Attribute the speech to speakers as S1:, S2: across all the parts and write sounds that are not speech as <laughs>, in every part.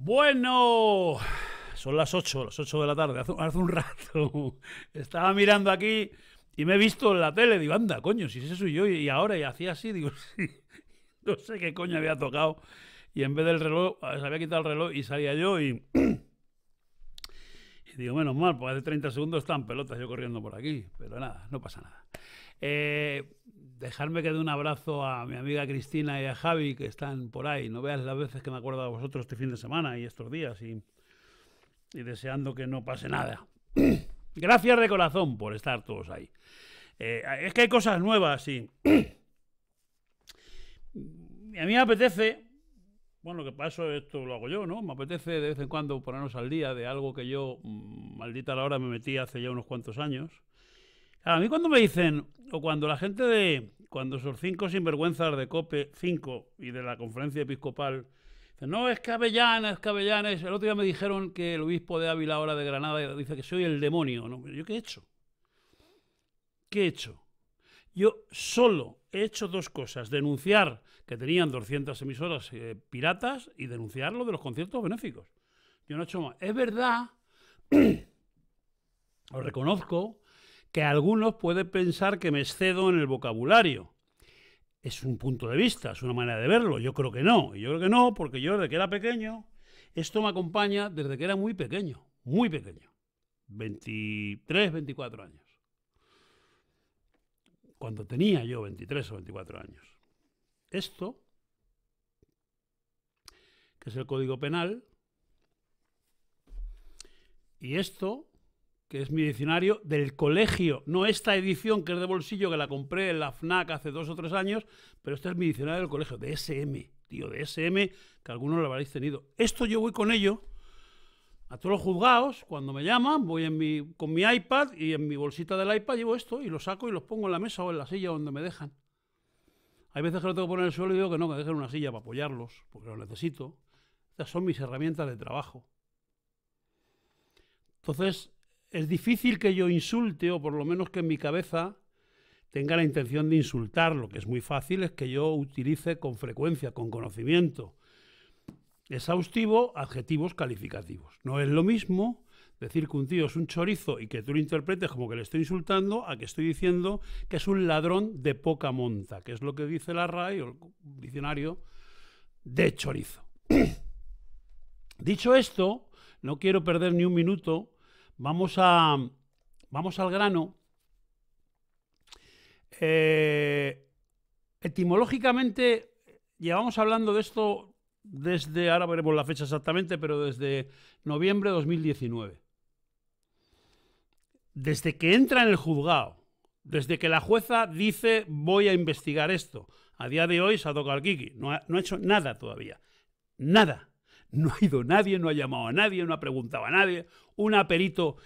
S1: Bueno, son las 8, las 8 de la tarde, hace, un <laughs> rato. Estaba mirando aquí y me he visto en la tele, digo, anda, coño, si ese soy yo, y ahora, y hacía así, digo, <laughs> sí, no sé qué coño había tocado. Y en vez del reloj, se había quitado el reloj y salía yo y... <clears throat> y digo, menos mal, pues hace 30 segundos están pelotas yo corriendo por aquí, pero nada, no pasa nada. Eh, dejarme que dé un abrazo a mi amiga Cristina y a Javi, que están por ahí. No veas las veces que me acuerdo de vosotros este fin de semana y estos días, y, deseando que no pase nada. <clears throat> Gracias de corazón por estar todos ahí. Eh, es que hay cosas nuevas <clears throat> y a mí me apetece, bueno, lo que paso esto lo hago yo, ¿no? Me apetece de vez en cuando ponernos al día de algo que yo, mm, maldita la hora, me metí hace ya unos cuantos años a mí cuando me dicen, o cuando la gente de, cuando esos cinco sinvergüenzas de COPE 5 y de la conferencia episcopal, dicen, no, es que Avellana, es el otro día me dijeron que el obispo de Ávila, ahora de Granada, dice que soy el demonio. ¿Yo qué he hecho? ¿Qué he hecho? Yo solo he hecho dos cosas, denunciar que tenían 200 emisoras eh, piratas y denunciar lo de los conciertos benéficos. Yo no he hecho más. Es verdad, lo <clears throat> reconozco, algunos pueden pensar que me excedo en el vocabulario. Es un punto de vista, es una manera de verlo. Yo creo que no. Yo creo que no, porque yo desde que era pequeño, esto me acompaña desde que era muy pequeño, muy pequeño. 23, 24 años. Cuando tenía yo 23 o 24 años. Esto, que es el Código Penal, y esto, que es mi diccionario del colegio. No esta edición que es de bolsillo, que la compré en la FNAC hace dos o tres años, pero este es mi diccionario del colegio, de SM, tío, de SM, que algunos lo habréis tenido. Esto yo voy con ello a todos los juzgados, cuando me llaman, voy con mi iPad y en mi bolsita del iPad llevo esto y lo saco y los pongo en la mesa o en la silla donde me dejan. Hay veces que lo tengo que poner en el suelo y digo que no, que dejen una silla para apoyarlos, porque lo necesito. Estas son mis herramientas de trabajo. Entonces, es difícil que yo insulte, o por lo menos que en mi cabeza tenga la intención de insultar. Lo que es muy fácil es que yo utilice con frecuencia, con conocimiento exhaustivo, adjetivos calificativos. No es lo mismo decir que un tío es un chorizo y que tú lo interpretes como que le estoy insultando, a que estoy diciendo que es un ladrón de poca monta, que es lo que dice la RAI o el diccionario de chorizo. <clears throat> Dicho esto, no quiero perder ni un minuto Vamos, a, vamos al grano. Eh, etimológicamente, llevamos hablando de esto desde, ahora veremos la fecha exactamente, pero desde noviembre de 2019. Desde que entra en el juzgado, desde que la jueza dice voy a investigar esto. A día de hoy se ha tocado Kiki, no ha, no ha hecho nada todavía. Nada. <laughs> no ha ido nadie, no ha llamado a nadie, no ha preguntado a nadie. Un aperito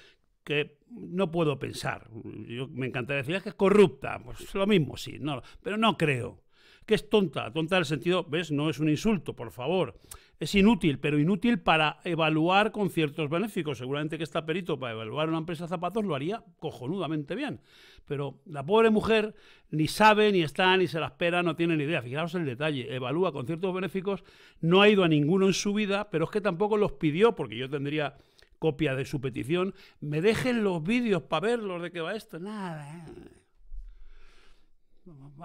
S1: que no puedo pensar. Yo me encantaría decir, es que es corrupta. Pues lo mismo, sí, no, pero no creo. Que es tonta, tonta en el sentido, ¿ves? No es un insulto, por favor es inútil, pero inútil para evaluar con ciertos benéficos. Seguramente que este perito para evaluar una empresa de zapatos lo haría cojonudamente bien. Pero la pobre mujer ni sabe, ni está, ni se la espera, no tiene ni idea. Fijaros en el detalle, evalúa con ciertos benéficos, no ha ido a ninguno en su vida, pero es que tampoco los pidió, porque yo tendría copia de su petición. Me dejen los vídeos para verlos de qué va esto. Nada.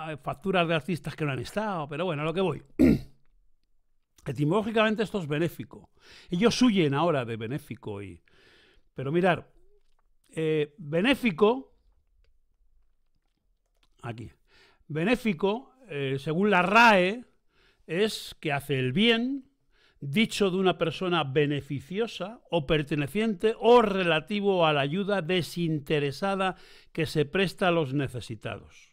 S1: ¿eh? Facturas de artistas que no han estado, pero bueno, a lo que voy. <clears throat> Etimológicamente esto es benéfico. Ellos huyen ahora de benéfico y... Pero mirar, eh, benéfico, aquí, benéfico, eh, según la RAE, es que hace el bien, dicho de una persona beneficiosa o perteneciente o relativo a la ayuda desinteresada que se presta a los necesitados.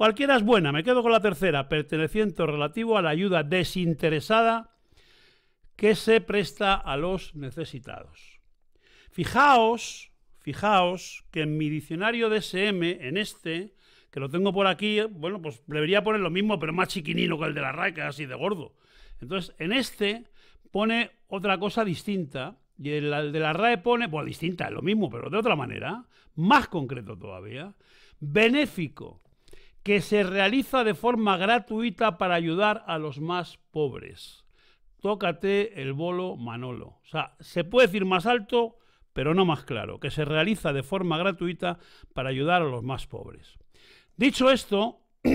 S1: Cualquiera es buena, me quedo con la tercera, perteneciente relativo a la ayuda desinteresada que se presta a los necesitados. Fijaos, fijaos que en mi diccionario de SM, en este, que lo tengo por aquí, bueno, pues debería poner lo mismo, pero más chiquinino que el de la RAE, que es así de gordo. Entonces, en este pone otra cosa distinta, y el, de la RAE pone, pues distinta, es lo mismo, pero de otra manera, más concreto todavía, benéfico que se realiza de forma gratuita para ayudar a los más pobres. Tócate el bolo Manolo. O sea, se puede decir más alto, pero no más claro, que se realiza de forma gratuita para ayudar a los más pobres. Dicho esto, <clears throat>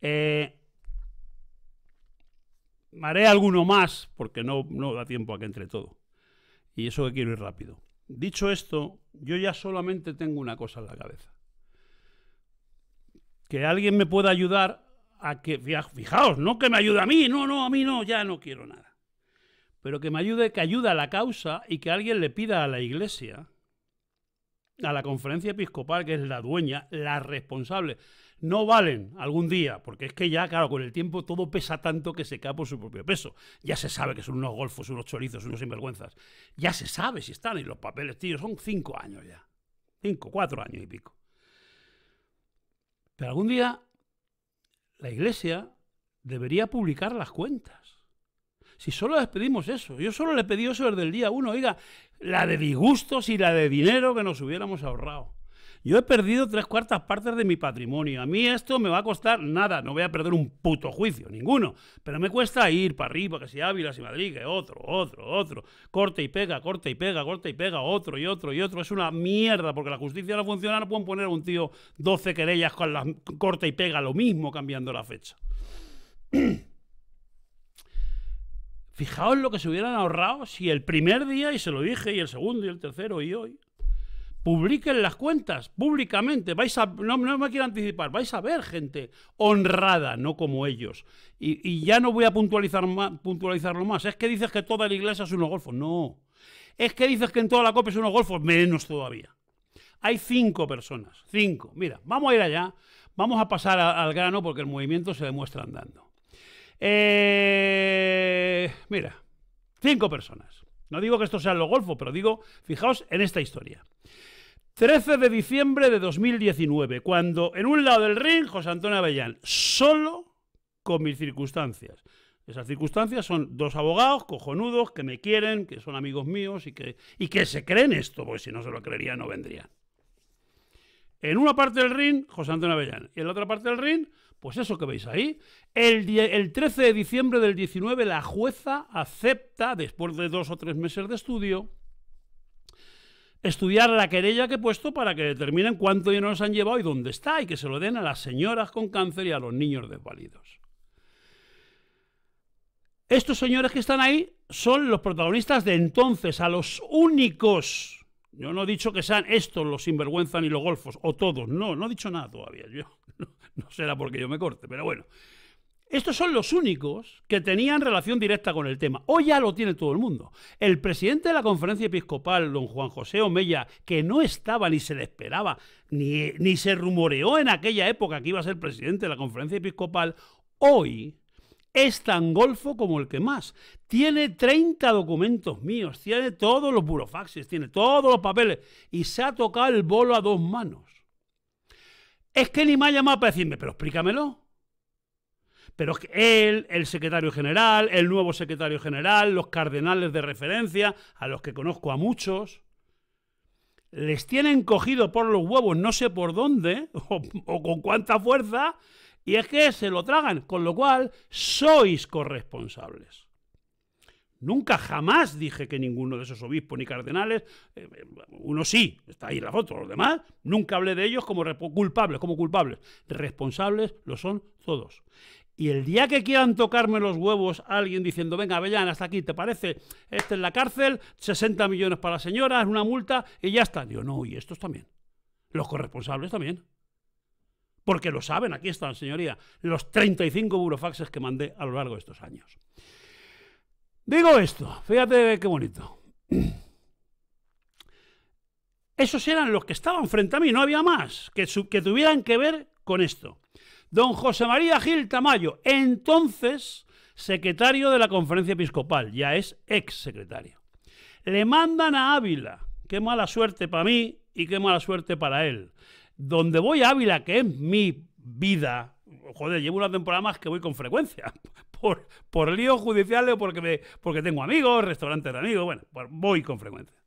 S1: eh, haré alguno más, porque no, no da tiempo a que entre todo. Y eso que quiero ir rápido. Dicho esto, yo ya solamente tengo una cosa en la cabeza que alguien me pueda ayudar a que, fijaos, no que me ayude a mí, no, no, a mí no, ya no quiero nada. Pero que me ayude, que ayude a la causa y que alguien le pida a la iglesia, a la conferencia episcopal, que es la dueña, la responsable, no valen algún día, porque es que ya, claro, con el tiempo todo pesa tanto que se cae por su propio peso. Ya se sabe que son unos golfos, unos chorizos, unos sinvergüenzas. Ya se sabe si están en los papeles, tío, son cinco años ya. Cinco, cuatro años y pico. Pero algún día la Iglesia debería publicar las cuentas. Si solo les pedimos eso, yo solo le pedí eso desde el día uno, oiga, la de disgustos y la de dinero que nos hubiéramos ahorrado. Yo he perdido tres cuartas partes de mi patrimonio. A mí esto me va a costar nada. No voy a perder un puto juicio, ninguno. Pero me cuesta ir para arriba, que si Ávila, si Madrid, que otro, otro, otro. Corte y pega, corte y pega, corte y pega, otro y otro y otro. Es una mierda, porque la justicia no funciona. No pueden poner a un tío 12 querellas con la corte y pega, lo mismo cambiando la fecha. <clears throat> Fijaos lo que se hubieran ahorrado si el primer día, y se lo dije, y el segundo, y el tercero, y hoy, publiquen las cuentas públicamente. Vais no, me quiero anticipar, vais a ver gente honrada, no como ellos. Y, ya no voy a puntualizar puntualizarlo más. Es que dices que toda la iglesia es unos golfos. No. Es que dices que en toda la copa es unos golfos. Menos todavía. Hay cinco personas. Cinco. Mira, vamos a ir allá. Vamos a pasar al grano porque el movimiento se demuestra andando. Eh, mira, cinco personas. No digo que esto sean los golfos, pero digo, fijaos en esta historia. 13 de diciembre de 2019, cuando en un lado del ring José Antonio Avellán, solo con mis circunstancias. Esas circunstancias son dos abogados cojonudos que me quieren, que son amigos míos y que, y que se creen esto, porque si no se lo creerían no vendrían. En una parte del ring, José Antonio Avellán. Y en la otra parte del ring, pues eso que veis ahí. El, el 13 de diciembre del 19, la jueza acepta, después de dos o tres meses de estudio, estudiar la querella que he puesto para que determinen cuánto dinero nos han llevado y dónde está, y que se lo den a las señoras con cáncer y a los niños desvalidos. Estos señores que están ahí son los protagonistas de entonces, a los únicos. Yo no he dicho que sean estos los sinvergüenzas ni los golfos, o todos, no, no he dicho nada todavía. Yo, <laughs> no será porque yo me corte, pero bueno. Estos son los únicos que tenían relación directa con el tema. Hoy ya lo tiene todo el mundo. El presidente de la conferencia episcopal, don Juan José Omella, que no estaba ni se le esperaba, ni, ni se rumoreó en aquella época que iba a ser presidente de la conferencia episcopal, hoy es tan golfo como el que más. Tiene 30 documentos míos, tiene todos los burofaxes, tiene todos los papeles y se ha tocado el bolo a dos manos. Es que ni me ha llamado para decirme, pero explícamelo. Pero es que él, el secretario general, el nuevo secretario general, los cardenales de referencia, a los que conozco a muchos, les tienen cogido por los huevos no sé por dónde <laughs> o, con cuánta fuerza, y es que se lo tragan, con lo cual sois corresponsables. Nunca jamás dije que ninguno de esos obispos ni cardenales, eh, eh, uno sí, está ahí la foto, los demás, nunca hablé de ellos como culpables, como culpables. Responsables lo son todos. Y el día que quieran tocarme los huevos alguien diciendo, venga, Avellán, hasta aquí, ¿te parece? Esta es la cárcel, 60 millones para la señora, es una multa y ya está. Digo, no, y estos también. Los corresponsables también. Porque lo saben, aquí están, señoría, los 35 burofaxes que mandé a lo largo de estos años. Digo esto, fíjate qué bonito. <clears throat> Esos eran los que estaban frente a mí, no había más que, que tuvieran que ver con esto don José María Gil Tamayo, entonces secretario de la Conferencia Episcopal, ya es ex secretario. Le mandan a Ávila, qué mala suerte para mí y qué mala suerte para él. Donde voy a Ávila, que es mi vida, joder, llevo una temporada más que voy con frecuencia, <laughs> por, por líos judiciales o porque, porque tengo amigos, restaurantes de amigos, bueno, pues voy con frecuencia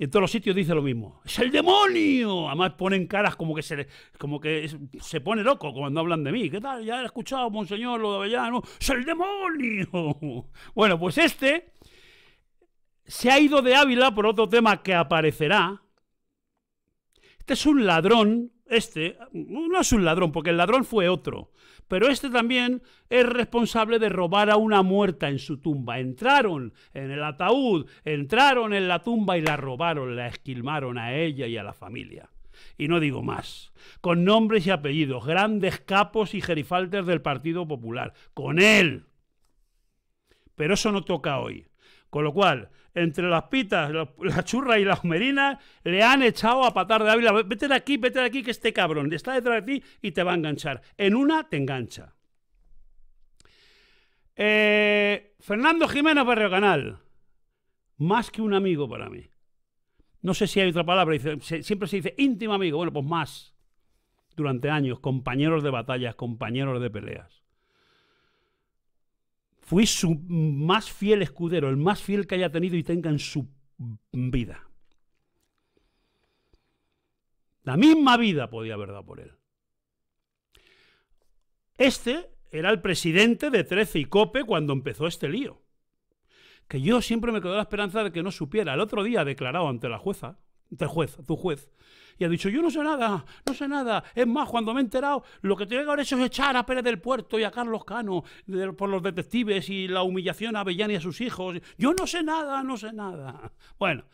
S1: en todos los sitios dice lo mismo. ¡Es el demonio! Además ponen caras como que se como que se pone loco cuando hablan de mí. ¿Qué tal? Ya he escuchado, monseñor, lo de Avellano. ¡Es el demonio! <laughs> Bueno, pues este se ha ido de Ávila por otro tema que aparecerá. Este es un ladrón. Este no es un ladrón, porque el ladrón fue otro pero este también es responsable de robar a una muerta en su tumba. Entraron en el ataúd, entraron en la tumba y la robaron, la esquilmaron a ella y a la familia. Y no digo más, con nombres y apellidos, grandes capos y gerifaltes del Partido Popular, con él. Pero eso no toca hoy. Con lo cual, entre las pitas, <laughs> la churra y las merinas, le han echado a patar de ávila. Vete de aquí, vete de aquí, que este cabrón está detrás de ti y te va a enganchar. En una te engancha. Eh, Fernando Jiménez Barrio Canal. Más que un amigo para mí. No sé si hay otra palabra. siempre se dice íntimo amigo. Bueno, pues más. Durante años, compañeros de batallas, compañeros de peleas. Fui su más fiel escudero, el más fiel que haya tenido y tenga en su vida. La misma vida podía haber dado por él. Este era el presidente de Trece y Cope cuando empezó este lío. Que yo siempre me quedo la esperanza de que no supiera. El otro día declarado ante la jueza, ante el juez, tu juez, y ha dicho, yo no sé nada, no sé nada. Es más, cuando me he enterado, lo que tiene que haber hecho es echar a Pérez del Puerto y a Carlos Cano por los detectives y la humillación a Avellán y a sus hijos. Yo no sé nada, no sé nada. Bueno,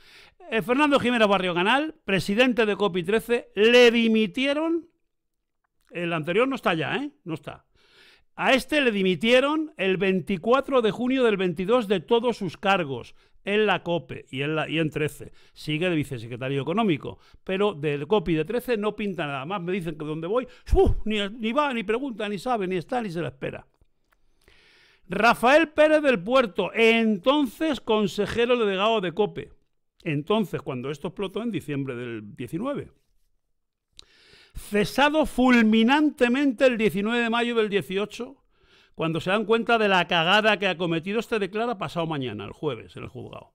S1: eh, Fernando Jiménez Barrio Canal, presidente de COPI 13, le dimitieron, el anterior no está ya, ¿eh? No está. A este le dimitieron el 24 de junio del 22 de todos sus cargos, en la COPE y en, 13. Sigue de vicesecretario económico, pero del COPE y de 13 no pinta nada más. Me dicen que dónde voy, ni, ni va, ni pregunta, ni sabe, ni está, ni se la espera. Rafael Pérez del Puerto, entonces consejero delegado de COPE. Entonces, cuando esto explotó en diciembre del 19. Cesado fulminantemente el 19 de mayo del 18 cuando se dan cuenta de la cagada que ha cometido, este declara pasado mañana, el jueves, en el juzgado.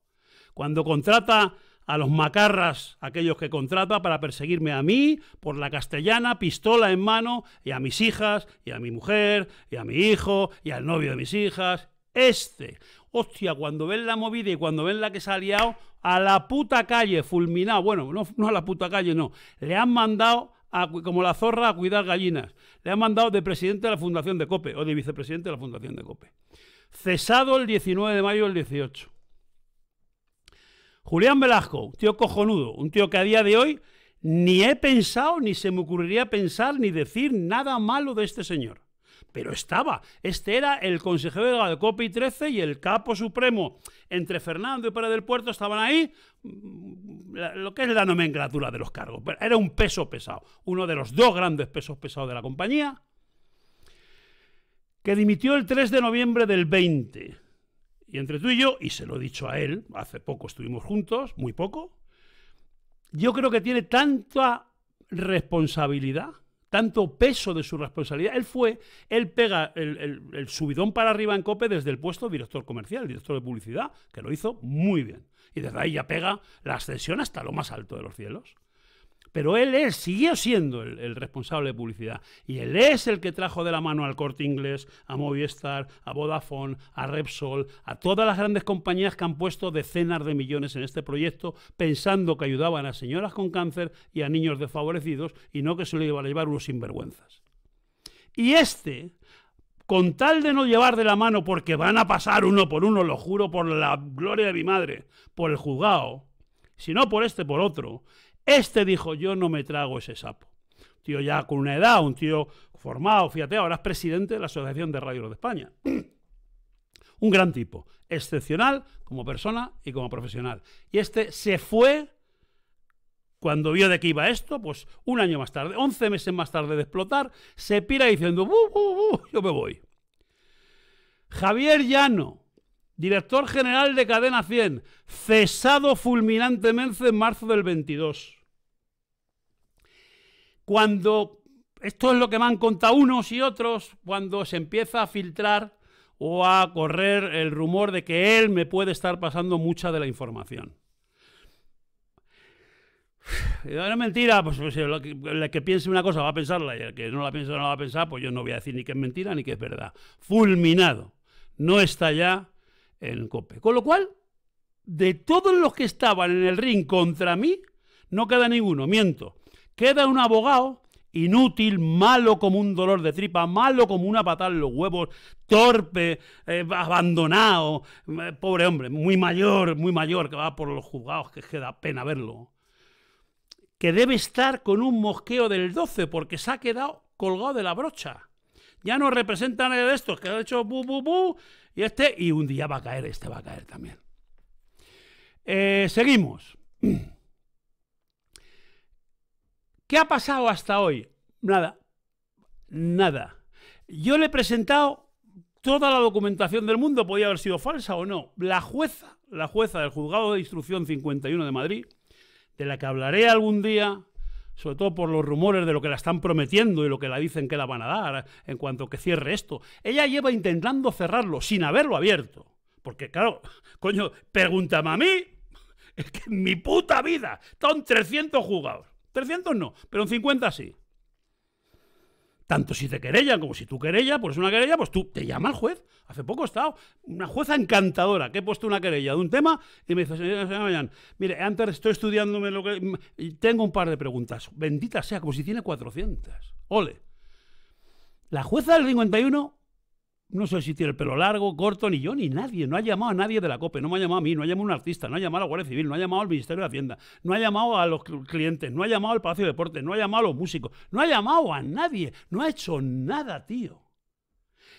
S1: Cuando contrata a los macarras, aquellos que contrata para perseguirme a mí por la castellana, pistola en mano, y a mis hijas, y a mi mujer, y a mi hijo, y al novio de mis hijas. Este, hostia, cuando ven la movida y cuando ven la que se ha liado, a la puta calle, fulminado. Bueno, no, no a la puta calle, no. Le han mandado como la zorra a cuidar gallinas. Le han mandado de presidente de la Fundación de COPE o de vicepresidente de la Fundación de COPE. Cesado el 19 de mayo del 18. Julián Velasco, un tío cojonudo, un tío que a día de hoy ni he pensado, ni se me ocurriría pensar, ni decir nada malo de este señor pero estaba. Este era el consejero delegado de COPI 13 y el capo supremo. Entre Fernando y Pérez del Puerto estaban ahí, mm, lo que es la nomenclatura de los cargos. Era un peso pesado, uno de los dos grandes pesos pesados de la compañía, que dimitió el 3 de noviembre del 20. Y entre tú y yo, y se lo he dicho a él, hace poco estuvimos juntos, muy poco, yo creo que tiene tanta responsabilidad tanto peso de su responsabilidad. Él fue, él pega el, subidón para arriba en COPE desde el puesto de director comercial, director de publicidad, que lo hizo muy bien. Y desde ahí ya pega la ascensión hasta lo más alto de los cielos. Pero él es, siguió siendo el, responsable de publicidad. Y él es el que trajo de la mano al corte inglés, a Movistar, a Vodafone, a Repsol, a todas las grandes compañías que han puesto decenas de millones en este proyecto, pensando que ayudaban a señoras con cáncer y a niños desfavorecidos y no que se lo iban a llevar unos sinvergüenzas. Y este, con tal de no llevar de la mano, porque van a pasar uno por uno, lo juro por la gloria de mi madre, por el juzgado, si no por este, por otro, este dijo, yo no me trago ese sapo. Tío ya con una edad, un tío formado, fíjate, ahora es presidente de la Asociación de Radio de España. <clears throat> un gran tipo, excepcional como persona y como profesional. Y este se fue cuando vio de qué iba esto, pues un año más tarde, 11 meses más tarde de explotar, se pira diciendo, yo me voy. Javier Llano, Director general de Cadena 100, cesado fulminantemente en marzo del 22. Cuando, esto es lo que me han contado unos y otros, cuando se empieza a filtrar o a correr el rumor de que él me puede estar pasando mucha de la información. <sighs> Era mentira, pues, pues el, que piense una cosa va a pensarla y el que no la piense no la va a pensar, pues yo no voy a decir ni que es mentira ni que es verdad. Fulminado. No está ya Cope. Con lo cual, de todos los que estaban en el ring contra mí, no queda ninguno, miento. Queda un abogado inútil, malo como un dolor de tripa, malo como una patada en los huevos, torpe, eh, abandonado, eh, pobre hombre, muy mayor, muy mayor, que va por los juzgados, que queda pena verlo. Que debe estar con un mosqueo del 12 porque se ha quedado colgado de la brocha. Ya no representa a de estos, que ha hecho bu, bu, bu, y este, y un día va a caer, este va a caer también. Eh, seguimos. <clears throat> ¿Qué ha pasado hasta hoy? Nada, nada. Yo le he presentado toda la documentación del mundo, podía haber sido falsa o no. La jueza, la jueza del Juzgado de Instrucción 51 de Madrid, de la que hablaré algún día, sobre todo por los rumores de lo que la están prometiendo y lo que la dicen que la van a dar en cuanto que cierre esto. Ella lleva intentando cerrarlo sin haberlo abierto. Porque claro, coño, pregúntame a mí, es que en mi puta vida están 300 jugadores 300 no, pero en 50 sí tanto si te querella como si tú querellas, pues una querella, pues tú te llamas el juez. Hace poco he estado una jueza encantadora que he puesto una querella de un tema y me dice, señora, mire, antes estoy estudiándome lo que... tengo un par de preguntas. Bendita sea, como si tiene 400. Ole. La jueza del 51 no sé si tiene el pelo largo, corto, ni yo, ni nadie. No ha llamado a nadie de la COPE, no me ha llamado a mí, no ha llamado a un artista, no ha llamado a la Guardia Civil, no ha llamado al Ministerio de Hacienda, no ha llamado a los clientes, no ha llamado al Palacio de Deportes, no ha llamado a los músicos, no ha llamado a nadie, no ha hecho nada, tío.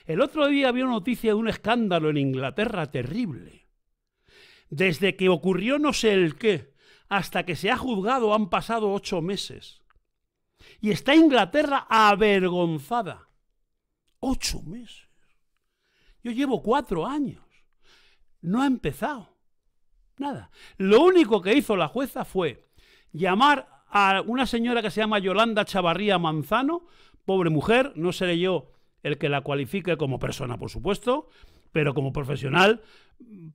S1: El otro día había noticia de un escándalo en Inglaterra terrible. Desde que ocurrió no sé el qué, hasta que se ha juzgado han pasado ocho meses. Y está Inglaterra avergonzada. Ocho meses. Yo llevo cuatro años. No ha empezado. Nada. Lo único que hizo la jueza fue llamar a una señora que se llama Yolanda Chavarría Manzano, pobre mujer, no seré yo el que la cualifique como persona, por supuesto, pero como profesional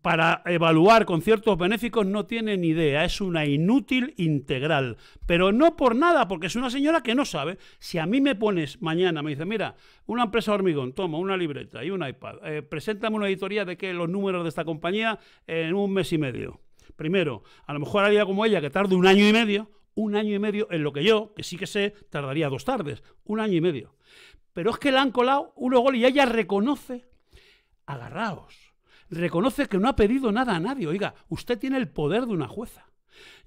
S1: para evaluar con ciertos benéficos no tiene ni idea, es una inútil integral. Pero no por nada, porque es una señora que no sabe. Si a mí me pones mañana, me dice, mira, una empresa hormigón, toma una libreta y un iPad, eh, preséntame una editoría de que los números de esta compañía en un mes y medio. Primero, a lo mejor haría como ella, que tarde un año y medio, un año y medio en lo que yo, que sí que sé, tardaría dos tardes, un año y medio. Pero es que la han colado uno gol y ella reconoce, agarraos reconoce que no ha pedido nada a nadie. Oiga, usted tiene el poder de una jueza.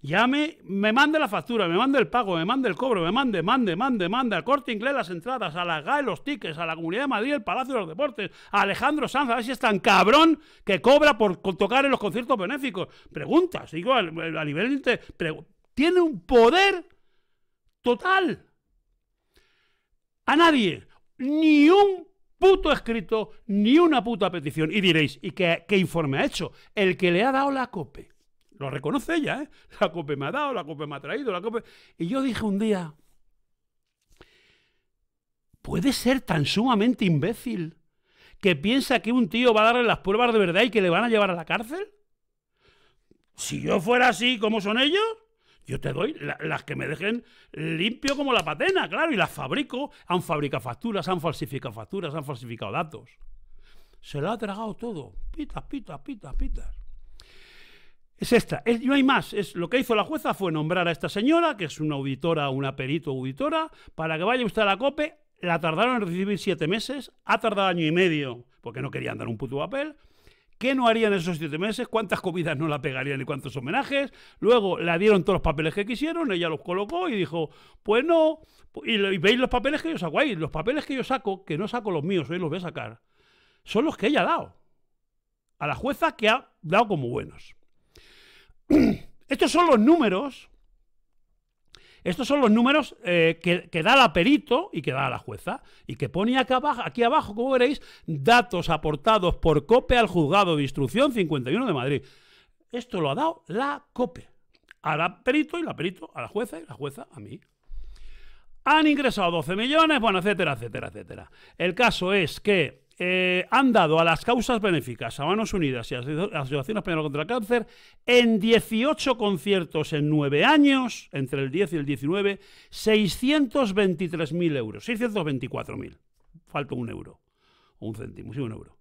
S1: Llame, me mande la factura, me mande el pago, me mande el cobro, me mande, mande, mande, mande al corte inglés las entradas, a la GAE los tickets, a la Comunidad de Madrid el Palacio de los Deportes, a Alejandro Sanz, a ver si es tan cabrón que cobra por tocar en los conciertos benéficos. Pregunta, sigo eh, a, nivel. tiene un poder total. A nadie, ni un puto escrito, ni una puta petición. Y diréis, ¿y qué, informe ha hecho? El que le ha dado la COPE. Lo reconoce ella, ¿eh? La COPE me ha dado, la COPE me ha traído, la COPE... Y yo dije un día, ¿puede ser tan sumamente imbécil que piensa que un tío va a darle las pruebas de verdad y que le van a llevar a la cárcel? Si yo fuera así, como son ellos? Yo te doy las que me dejen limpio como la patena, claro, y las fabrico. Han fabricado facturas, han falsificado facturas, han falsificado datos. Se la ha tragado todo. Pitas, pitas, pitas, pitas. Es esta, y no hay más. Es, lo que hizo la jueza fue nombrar a esta señora, que es una auditora, una perito auditora, para que vaya usted a la COPE. La tardaron en recibir siete meses, ha tardado año y medio, porque no querían dar un puto papel. ¿Qué no harían esos siete meses? ¿Cuántas comidas no la pegarían y cuántos homenajes? Luego la dieron todos los papeles que quisieron, ella los colocó y dijo, pues no, y, y veis los papeles que yo saco ahí, los papeles que yo saco, que no saco los míos, hoy los voy a sacar, son los que ella ha dado, a la jueza que ha dado como buenos. <clears throat> Estos son los números estos son los números eh, que, da la perito y que da la jueza. Y que pone aquí abajo, como veréis, datos aportados por COPE al juzgado de instrucción 51 de Madrid. Esto lo ha dado la COPE. A la perito y la perito, a la jueza y la jueza a mí. Han ingresado 12 millones, bueno, etcétera, etcétera, etcétera. El caso es que eh, han dado a las causas benéficas, a Manos Unidas y a la Asociación Española contra el Cáncer, en 18 conciertos en 9 años, entre el 10 y el 19, 623.000 euros, 624.000, falta un euro, un céntimo, sí, un euro.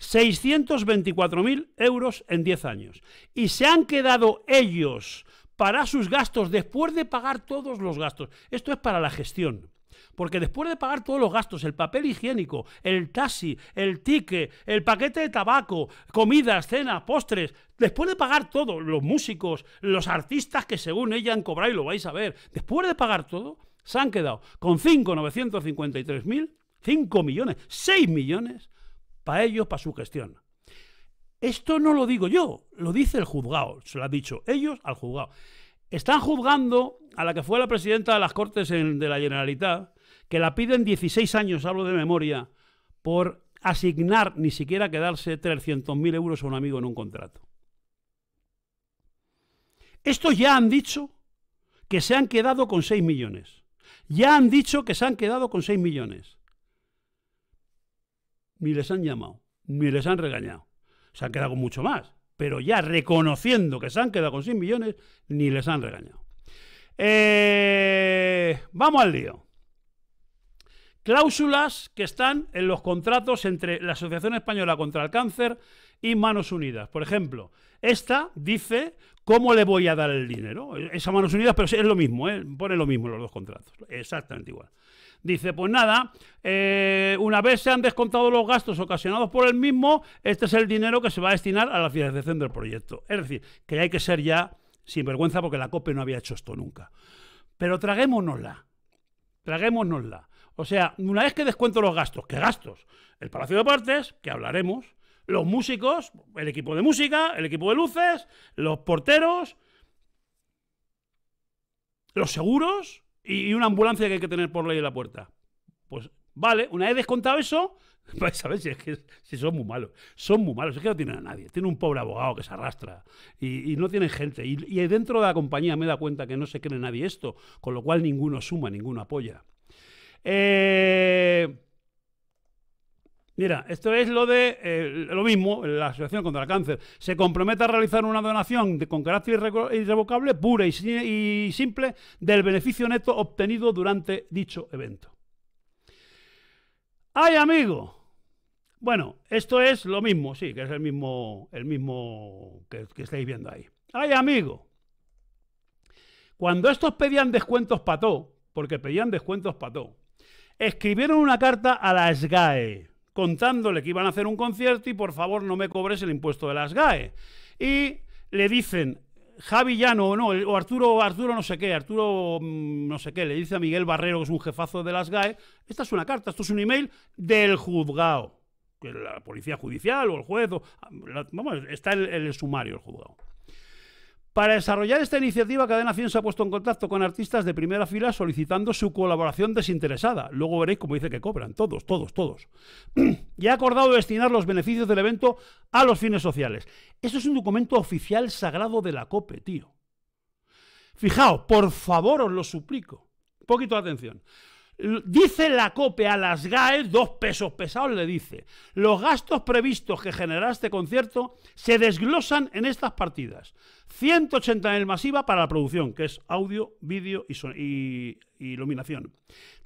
S1: 624.000 euros en 10 años. Y se han quedado ellos para sus gastos, después de pagar todos los gastos. Esto es para la gestión. Porque después de pagar todos los gastos, el papel higiénico, el taxi, el ticket, el paquete de tabaco, comidas, cenas, postres, después de pagar todo, los músicos, los artistas que según ella han cobrado y lo vais a ver, después de pagar todo, se han quedado con 5.953.000, 5 millones, 6 millones para ellos, para su gestión. Esto no lo digo yo, lo dice el juzgado, se lo ha dicho ellos al juzgado. Están juzgando a la que fue la presidenta de las Cortes de la Generalitat, que la piden 16 años, hablo de memoria, por asignar, ni siquiera quedarse 300.000 euros a un amigo en un contrato. Estos ya han dicho que se han quedado con 6 millones. Ya han dicho que se han quedado con 6 millones. Ni les han llamado, ni les han regañado. Se han quedado con mucho más. Pero ya reconociendo que se han quedado con 6 millones, ni les han regañado. Eh, vamos al lío cláusulas que están en los contratos entre la Asociación Española contra el Cáncer y Manos Unidas. Por ejemplo, esta dice cómo le voy a dar el dinero. Esa Manos Unidas, pero es lo mismo, ¿eh? pone lo mismo los dos contratos, exactamente igual. Dice, pues nada, eh, una vez se han descontado los gastos ocasionados por el mismo, este es el dinero que se va a destinar a la financiación del proyecto. Es decir, que hay que ser ya sinvergüenza porque la COPE no había hecho esto nunca. Pero traguémonosla, traguémonosla. O sea, una vez que descuento los gastos, ¿qué gastos? El Palacio de partes, que hablaremos, los músicos, el equipo de música, el equipo de luces, los porteros, los seguros y, una ambulancia que hay que tener por ley en la puerta. Pues vale, una vez descontado eso, <laughs> pues a ver si es que si son muy malos. Son muy malos, es que no tienen a nadie. tiene un pobre abogado que se arrastra y, no tienen gente. Y, y dentro de la compañía me da cuenta que no se cree nadie esto, con lo cual ninguno suma, ninguno apoya. Eh, mira, esto es lo de eh, lo mismo, la Asociación contra el Cáncer. Se compromete a realizar una donación de, con carácter irrevocable, pura y, simple, del beneficio neto obtenido durante dicho evento. ¡Ay, amigo! Bueno, esto es lo mismo, sí, que es el mismo, el mismo que, estáis viendo ahí. ¡Ay, amigo! Cuando estos pedían descuentos todo, porque pedían descuentos pató, escribieron una carta a la SGAE contándole que iban a hacer un concierto y por favor no me cobres el impuesto de la SGAE. Y le dicen, Javi Llano, no, o Arturo, Arturo no sé qué, Arturo mm, no sé qué, le dice a Miguel Barrero, que es un jefazo de las GAE, esta es una carta, esto es un email del juzgado, que la policía judicial o el juez, vamos, está el, el sumario, el juzgado. Para desarrollar esta iniciativa, Cadena 100 se ha puesto en contacto con artistas de primera fila solicitando su colaboración desinteresada. Luego veréis cómo dice que cobran, todos, todos, todos. <clears throat> y ha acordado destinar los beneficios del evento a los fines sociales. Eso es un documento oficial sagrado de la COPE, tío. Fijaos, por favor os lo suplico. Un poquito de atención. Dice la COPE a las GAE, dos pesos pesados le dice, los gastos previstos que generará este concierto se desglosan en estas partidas. 180.000 masiva para la producción, que es audio, vídeo y, y, iluminación.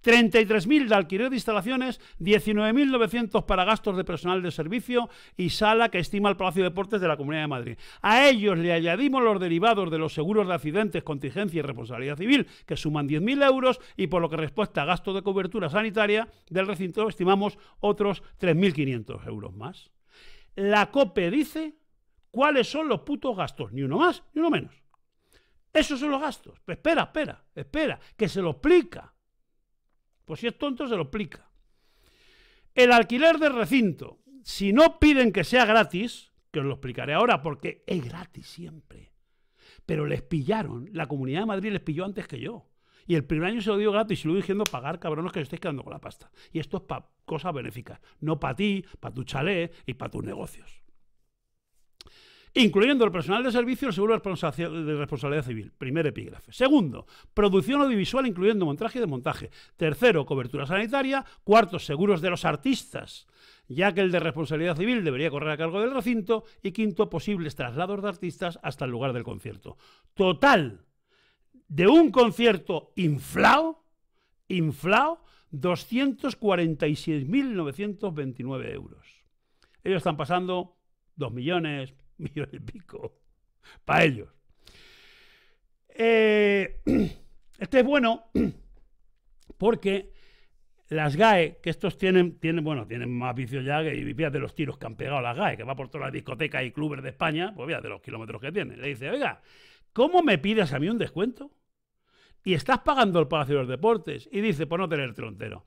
S1: 33.000 de alquiler de instalaciones, 19.900 para gastos de personal de servicio y sala que estima el Palacio de Deportes de la Comunidad de Madrid. A ellos le añadimos los derivados de los seguros de accidentes, contingencia y responsabilidad civil, que suman 10.000 euros y por lo que respuesta a gastos de cobertura sanitaria del recinto estimamos otros 3.500 euros más. La COPE dice cuáles son los putos gastos, ni uno más, ni uno menos. Esos son los gastos. Pues espera, espera, espera, que se lo explica. Pues si es tonto, se lo explica. El alquiler del recinto, si no piden que sea gratis, que os lo explicaré ahora porque es gratis siempre. Pero les pillaron, la Comunidad de Madrid les pilló antes que yo. Y el primer año se lo dio gratis y lo diciendo pagar, cabronos que se estáis quedando con la pasta. Y esto es para cosas benéficas, no para ti, para tu chalet y para tus negocios incluyendo el personal de servicio, el seguro de responsabilidad civil. Primer epígrafe. Segundo, producción audiovisual incluyendo montaje y desmontaje. Tercero, cobertura sanitaria. Cuarto, seguros de los artistas, ya que el de responsabilidad civil debería correr a cargo del recinto. Y quinto, posibles traslados de artistas hasta el lugar del concierto. Total, de un concierto inflado, inflado 246.929 euros. Ellos están pasando 2 millones, <laughs> Miro el pico. Para ellos. Eh, <clears throat> este es bueno <clears throat> porque las GAE, que estos tienen, tienen bueno, tienen más vicio ya que y de los tiros que han pegado las GAE, que va por todas las discotecas y clubes de España, pues mira, de los kilómetros que tienen. Le dice, oiga, ¿cómo me pides a mí un descuento? Y estás pagando el Palacio de los Deportes. Y dice, por no tener trontero.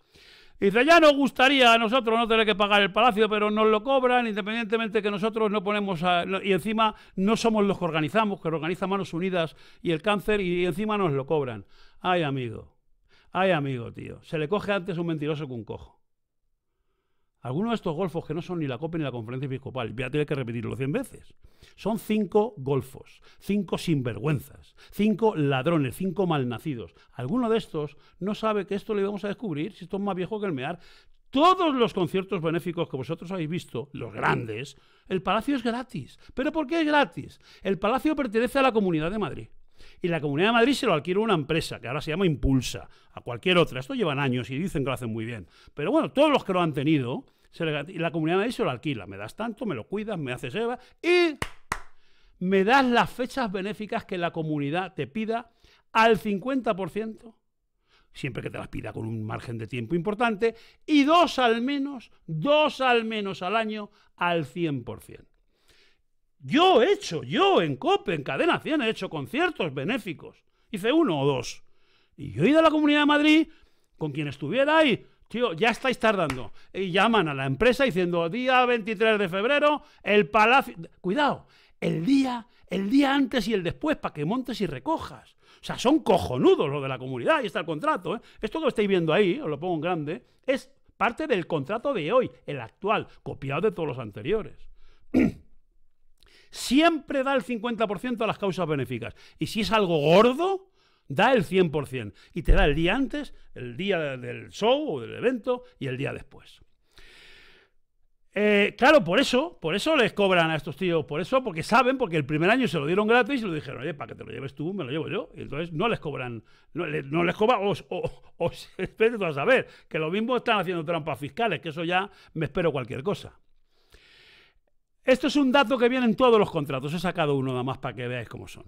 S1: Y dice, ya nos gustaría a nosotros no tener que pagar el palacio, pero nos lo cobran independientemente que nosotros no ponemos... A, y encima no somos los que organizamos, que organiza Manos Unidas y el cáncer, y encima nos lo cobran. Ay, amigo. Ay, amigo, tío. Se le coge antes un mentiroso que un cojo. Algunos de estos golfos que no son ni la Copa ni la conferencia episcopal, voy a tener que repetirlo cien veces. Son cinco golfos, cinco sinvergüenzas, cinco ladrones, cinco malnacidos. Alguno de estos no sabe que esto lo íbamos a descubrir, si esto es más viejo que el MEAR. Todos los conciertos benéficos que vosotros habéis visto, los grandes, el Palacio es gratis. ¿Pero por qué es gratis? El Palacio pertenece a la Comunidad de Madrid. Y la Comunidad de Madrid se lo alquila una empresa, que ahora se llama Impulsa, a cualquier otra. Esto llevan años y dicen que lo hacen muy bien. Pero bueno, todos los que lo han tenido, se y la Comunidad de Madrid se lo alquila. Me das tanto, me lo cuidas, me haces EVA y me das las fechas benéficas que la comunidad te pida al 50%, siempre que te las pida con un margen de tiempo importante, y dos al menos, dos al menos al año al 100%. Yo he hecho, yo en COPE, en Cadena 100, he hecho conciertos benéficos. Hice uno o dos. Y yo he ido a la Comunidad de Madrid con quien estuviera ahí. Tío, ya estáis tardando. Y llaman a la empresa diciendo, día 23 de febrero, el palacio... Cuidado, el día, el día antes y el después, para que montes y recojas. O sea, son cojonudos los de la comunidad, y está el contrato. ¿eh? Esto que estáis viendo ahí, os lo pongo en grande, es parte del contrato de hoy, el actual, copiado de todos los anteriores. <clears throat> Siempre da el 50% a las causas benéficas. Y si es algo gordo, da el 100%. Y te da el día antes, el día del show o del evento y el día después. Eh, claro, por eso, por eso les cobran a estos tíos, por eso, porque saben, porque el primer año se lo dieron gratis y lo dijeron, oye, para que te lo lleves tú, me lo llevo yo. entonces no les cobran, no, les cobran, os, <laughs> a saber, que lo mismo están haciendo trampas fiscales, que eso ya me espero cualquier cosa. Esto es un dato que viene en todos los contratos. He sacado uno nada más para que veáis cómo son.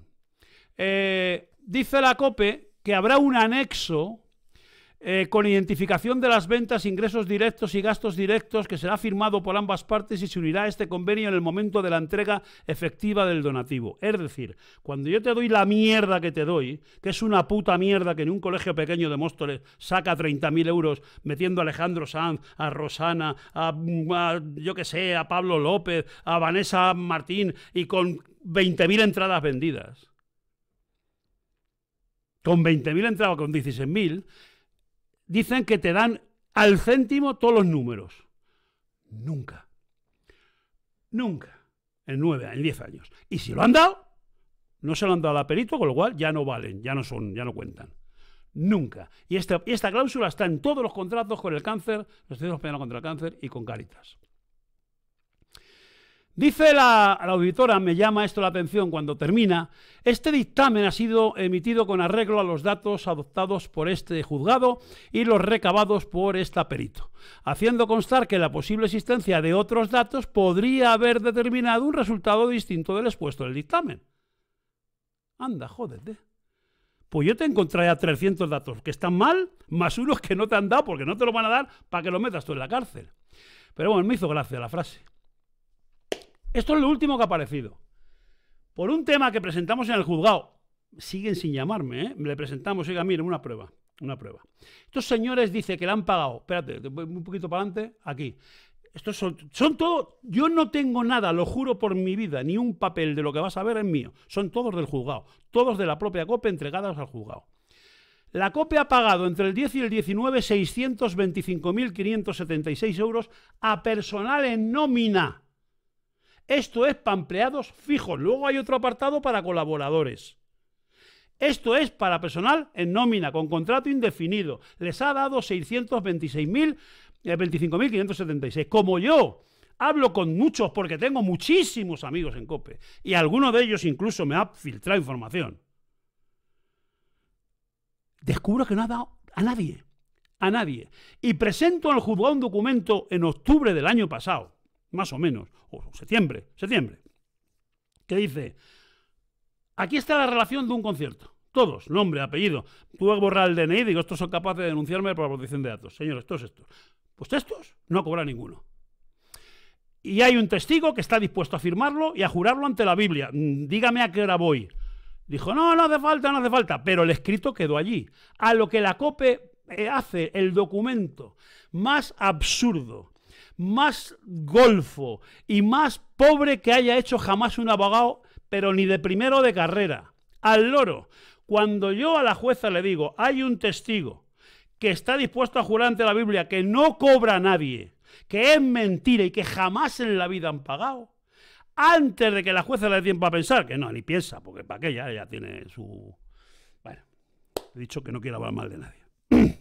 S1: Eh, dice la COPE que habrá un anexo eh, con identificación de las ventas, ingresos directos y gastos directos, que será firmado por ambas partes y se unirá a este convenio en el momento de la entrega efectiva del donativo. Es decir, cuando yo te doy la mierda que te doy, que es una puta mierda que en un colegio pequeño de Móstoles saca 30.000 euros metiendo a Alejandro Sanz, a Rosana, a, mm, yo que sé, a Pablo López, a Vanessa Martín y con 20.000 entradas vendidas con 20.000 entradas, con 16.000, dicen que te dan al céntimo todos los números. Nunca. Nunca. En nueve, en diez años. Y si lo han dado, no se lo han dado al perito, con lo cual ya no valen, ya no son, ya no cuentan. Nunca. Y esta, esta cláusula está en todos los contratos con el cáncer, los centros penales contra el cáncer y con Caritas. Dice la, auditora, me llama esto la atención cuando termina, este dictamen ha sido emitido con arreglo a los datos adoptados por este juzgado y los recabados por esta perito, haciendo constar que la posible existencia de otros datos podría haber determinado un resultado distinto del expuesto del dictamen. Anda, jódete. Pues yo te encontraría 300 datos que están mal, más unos que no te han dado porque no te lo van a dar para que lo metas tú en la cárcel. Pero bueno, me hizo gracia la frase. Esto es lo último que ha aparecido. Por un tema que presentamos en el juzgado, siguen sin llamarme, ¿eh? le presentamos, oiga, miren, una prueba, una prueba. Estos señores dicen que le han pagado, espérate, un poquito para adelante, aquí. Estos son, todos, yo no tengo nada, lo juro por mi vida, ni un papel de lo que vas a ver es mío. Son todos del juzgado, todos de la propia COPE entregadas al juzgado. La COPE ha pagado entre el 10 y el 19 625.576 euros a personal en nómina esto es para empleados fijos. Luego hay otro apartado para colaboradores. Esto es para personal en nómina, con contrato indefinido. Les ha dado 626.000, 25.576. Eh, Como yo hablo con muchos porque tengo muchísimos amigos en COPE y alguno de ellos incluso me ha filtrado información. Descubro que no ha dado a nadie, a nadie. Y presento al juzgado un documento en octubre del año pasado más o menos, o septiembre, septiembre, que dice, aquí está la relación de un concierto. Todos, nombre, apellido. puedo borrar el DNI, digo, estos son capaces de denunciarme por la protección de datos. Señores, estos, estos. Pues estos no cobran ninguno. Y hay un testigo que está dispuesto a firmarlo y a jurarlo ante la Biblia. Mm, dígame a qué hora voy. Dijo, no, no hace falta, no hace falta. Pero el escrito quedó allí. A lo que la COPE eh, hace el documento más absurdo más golfo y más pobre que haya hecho jamás un abogado, pero ni de primero de carrera. Al loro. Cuando yo a la jueza le digo, hay un testigo que está dispuesto a jurar ante la Biblia que no cobra a nadie, que es mentira y que jamás en la vida han pagado, antes de que la jueza le dé tiempo a pensar, que no, ni piensa, porque para qué ya, ya tiene su... Bueno, he dicho que no quiero hablar mal de nadie. <clears throat>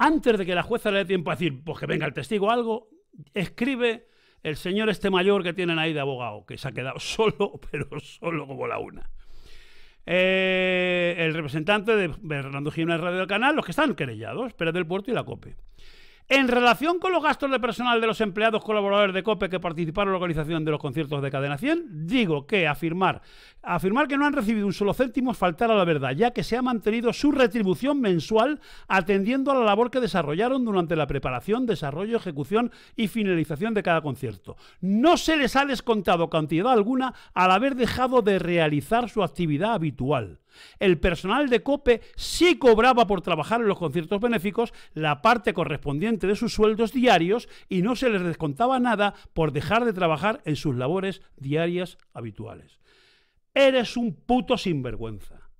S1: antes de que la jueza le dé tiempo a decir, pues que venga el testigo algo, escribe el señor este mayor que tienen ahí de abogado, que se ha quedado <laughs> solo, pero solo como la una. Eh, el representante de Fernando Jiménez Radio del Canal, los que están querellados, Pérez del Puerto y la COPE. En relación con los gastos de personal de los empleados colaboradores de COPE que participaron en la organización de los conciertos de Cadena 100, digo que afirmar Afirmar que no han recibido un solo céntimo es faltar a la verdad, ya que se ha mantenido su retribución mensual atendiendo a la labor que desarrollaron durante la preparación, desarrollo, ejecución y finalización de cada concierto. No se les ha descontado cantidad alguna al haber dejado de realizar su actividad habitual. El personal de COPE sí cobraba por trabajar en los conciertos benéficos la parte correspondiente de sus sueldos diarios y no se les descontaba nada por dejar de trabajar en sus labores diarias habituales. Eres un puto sinvergüenza.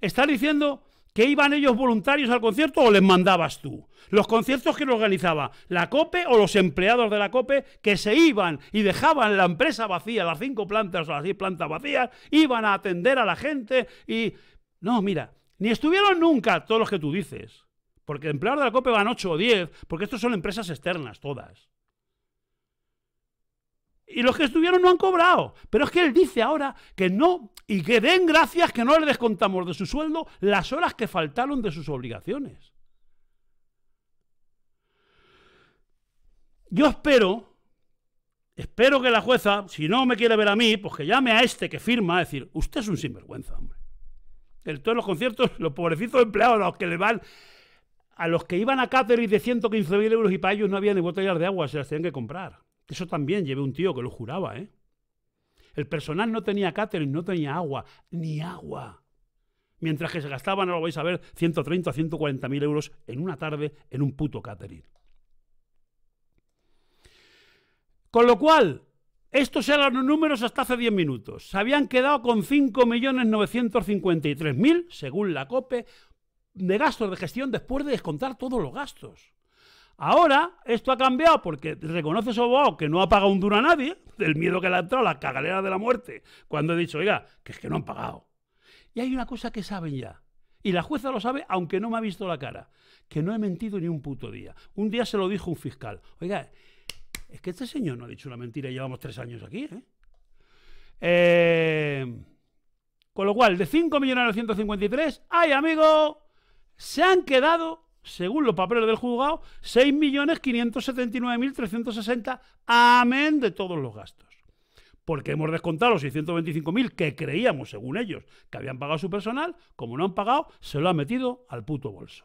S1: Estás diciendo que iban ellos voluntarios al concierto o les mandabas tú? Los conciertos que lo organizaba la COPE o los empleados de la COPE que se iban y dejaban la empresa vacía, las cinco plantas o las diez plantas vacías, iban a atender a la gente y... No, mira, ni estuvieron nunca todos los que tú dices. Porque empleados de la COPE van ocho o diez, porque estos son empresas externas todas. Y los que estuvieron no han cobrado. Pero es que él dice ahora que no y que den gracias que no le descontamos de su sueldo las horas que faltaron de sus obligaciones. Yo espero, espero que la jueza, si no me quiere ver a mí, pues que llame a este que firma, decir, usted es un sinvergüenza, hombre. En todos los conciertos, los pobrecitos empleados, los que le van, a los que iban a Cáceres de 115.000 euros y para ellos no había ni botellas de agua, se las tenían que comprar. Eso también llevé un tío que lo juraba, ¿eh? El personal no tenía catering, no tenía agua, ni agua. Mientras que se gastaban, ahora lo vais a ver, 130 a 140 mil euros en una tarde en un puto catering. Con lo cual, estos eran los números hasta hace 10 minutos. Se habían quedado con 5.953.000, según la COPE, de gastos de gestión después de descontar todos los gastos. Ahora esto ha cambiado porque reconoce Sobao oh, que no ha pagado un duro a nadie, del miedo que le ha entrado la cagalera de la muerte, cuando he dicho, oiga, que es que no han pagado. Y hay una cosa que saben ya, y la jueza lo sabe aunque no me ha visto la cara, que no he mentido ni un puto día. Un día se lo dijo un fiscal, oiga, es que este señor no ha dicho una mentira, llevamos tres años aquí. ¿eh? Eh, con lo cual, de 5.953, ¡ay, amigo! Se han quedado según los papeles del juzgado, 6.579.360, amén de todos los gastos. Porque hemos descontado los 625.000 que creíamos, según ellos, que habían pagado su personal, como no han pagado, se lo han metido al puto bolso.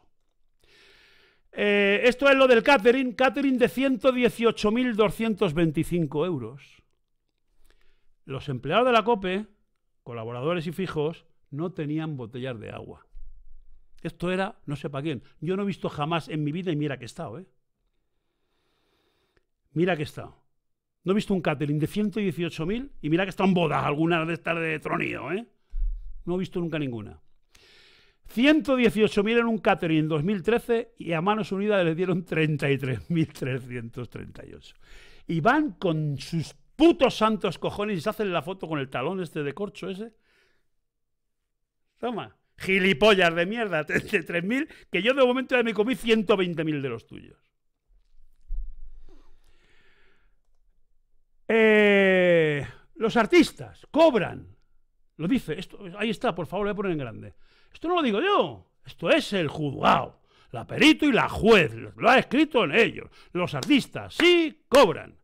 S1: Eh, esto es lo del catering, catering de 118.225 euros. Los empleados de la COPE, colaboradores y fijos, no tenían botellas de agua. Esto era no sé para quién. Yo no he visto jamás en mi vida, y mira que he estado, ¿eh? Mira que he estado. No he visto un catering de 118.000 y mira que están bodas, algunas de estas de tronío, ¿eh? No he visto nunca ninguna. 118.000 en un catering en 2013 y a Manos Unidas le dieron 33.338. Y van con sus putos santos cojones y se hacen la foto con el talón este de corcho ese. Toma gilipollas de mierda, de 3.000, que yo de momento ya me comí 120.000 de los tuyos. Eh, los artistas cobran. Lo dice, esto, ahí está, por favor, lo voy a poner en grande. Esto no lo digo yo, esto es el juzgado, la perito y la juez, lo ha escrito en ellos. Los artistas sí cobran.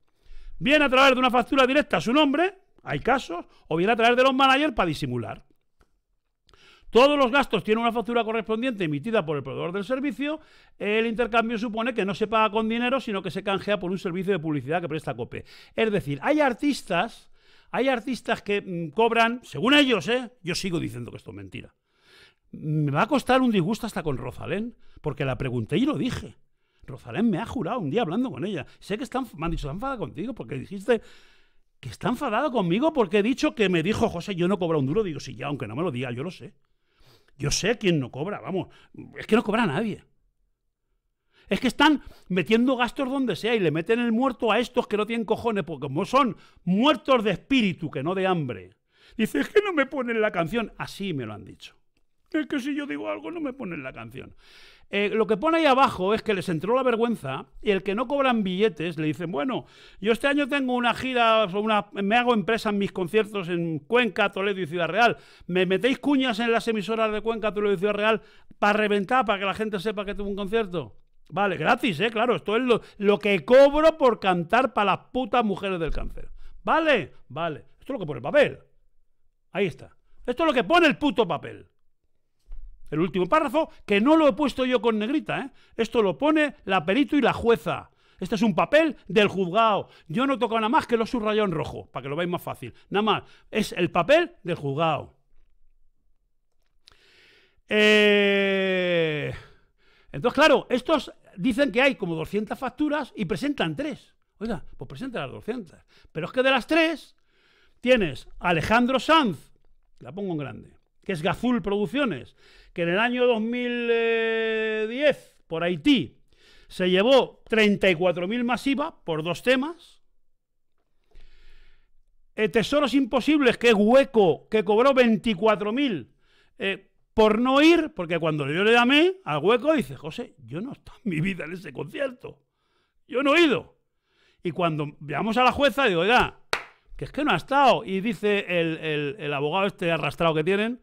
S1: viene a través de una factura directa a su nombre, hay casos, o bien a través de los managers para disimular. Todos los gastos tienen una factura correspondiente emitida por el proveedor del servicio. El intercambio supone que no se paga con dinero, sino que se canjea por un servicio de publicidad que presta COPE. Es decir, hay artistas, hay artistas que mm, cobran, según ellos, ¿eh? yo sigo diciendo que esto es mentira. Me va a costar un disgusto hasta con Rosalén, porque la pregunté y lo dije. Rosalén me ha jurado un día hablando con ella. Sé que están, me han dicho, está enfadada contigo porque dijiste que está enfadada conmigo porque he dicho que me dijo José, yo no cobro un duro. Digo, sí, ya, aunque no me lo diga, yo lo sé. Yo sé quién no cobra, vamos. Es que no cobra nadie. Es que están metiendo gastos donde sea y le meten el muerto a estos que no tienen cojones, porque como son muertos de espíritu, que no de hambre. Dice, es que no me ponen la canción. Así me lo han dicho. Es que si yo digo algo, no me ponen la canción. Eh, lo que pone ahí abajo es que les entró la vergüenza y el que no cobran billetes le dicen, bueno, yo este año tengo una gira, una, me hago empresa en mis conciertos en Cuenca, Toledo y Ciudad Real. Me metéis cuñas en las emisoras de Cuenca, Toledo y Ciudad Real para reventar, para que la gente sepa que tuvo un concierto. Vale, gratis, ¿eh? Claro, esto es lo, lo que cobro por cantar para las putas mujeres del cáncer. ¿Vale? Vale. Esto es lo que pone el papel. Ahí está. Esto es lo que pone el puto papel el último párrafo, que no lo he puesto yo con negrita, ¿eh? Esto lo pone la perito y la jueza. Este es un papel del juzgado. Yo no toco nada más que lo subrayado en rojo, para que lo veáis más fácil. Nada más. Es el papel del juzgado. Eh, entonces, claro, estos dicen que hay como 200 facturas y presentan tres. Oiga, pues presenta las 200. Pero es que de las tres tienes Alejandro Sanz, la pongo en grande, que es Gazul Producciones, que en el año 2010, por Haití, se llevó 34.000 masivas por dos temas. Eh, Tesoros Imposibles, que es Hueco, que cobró 24.000 eh, por no ir, porque cuando yo le llamé al Hueco, dice, José, yo no he estado en mi vida en ese concierto. Yo no he ido. Y cuando veamos a la jueza, digo, oiga, que es que no ha estado. Y dice el abogado este arrastrado que tienen,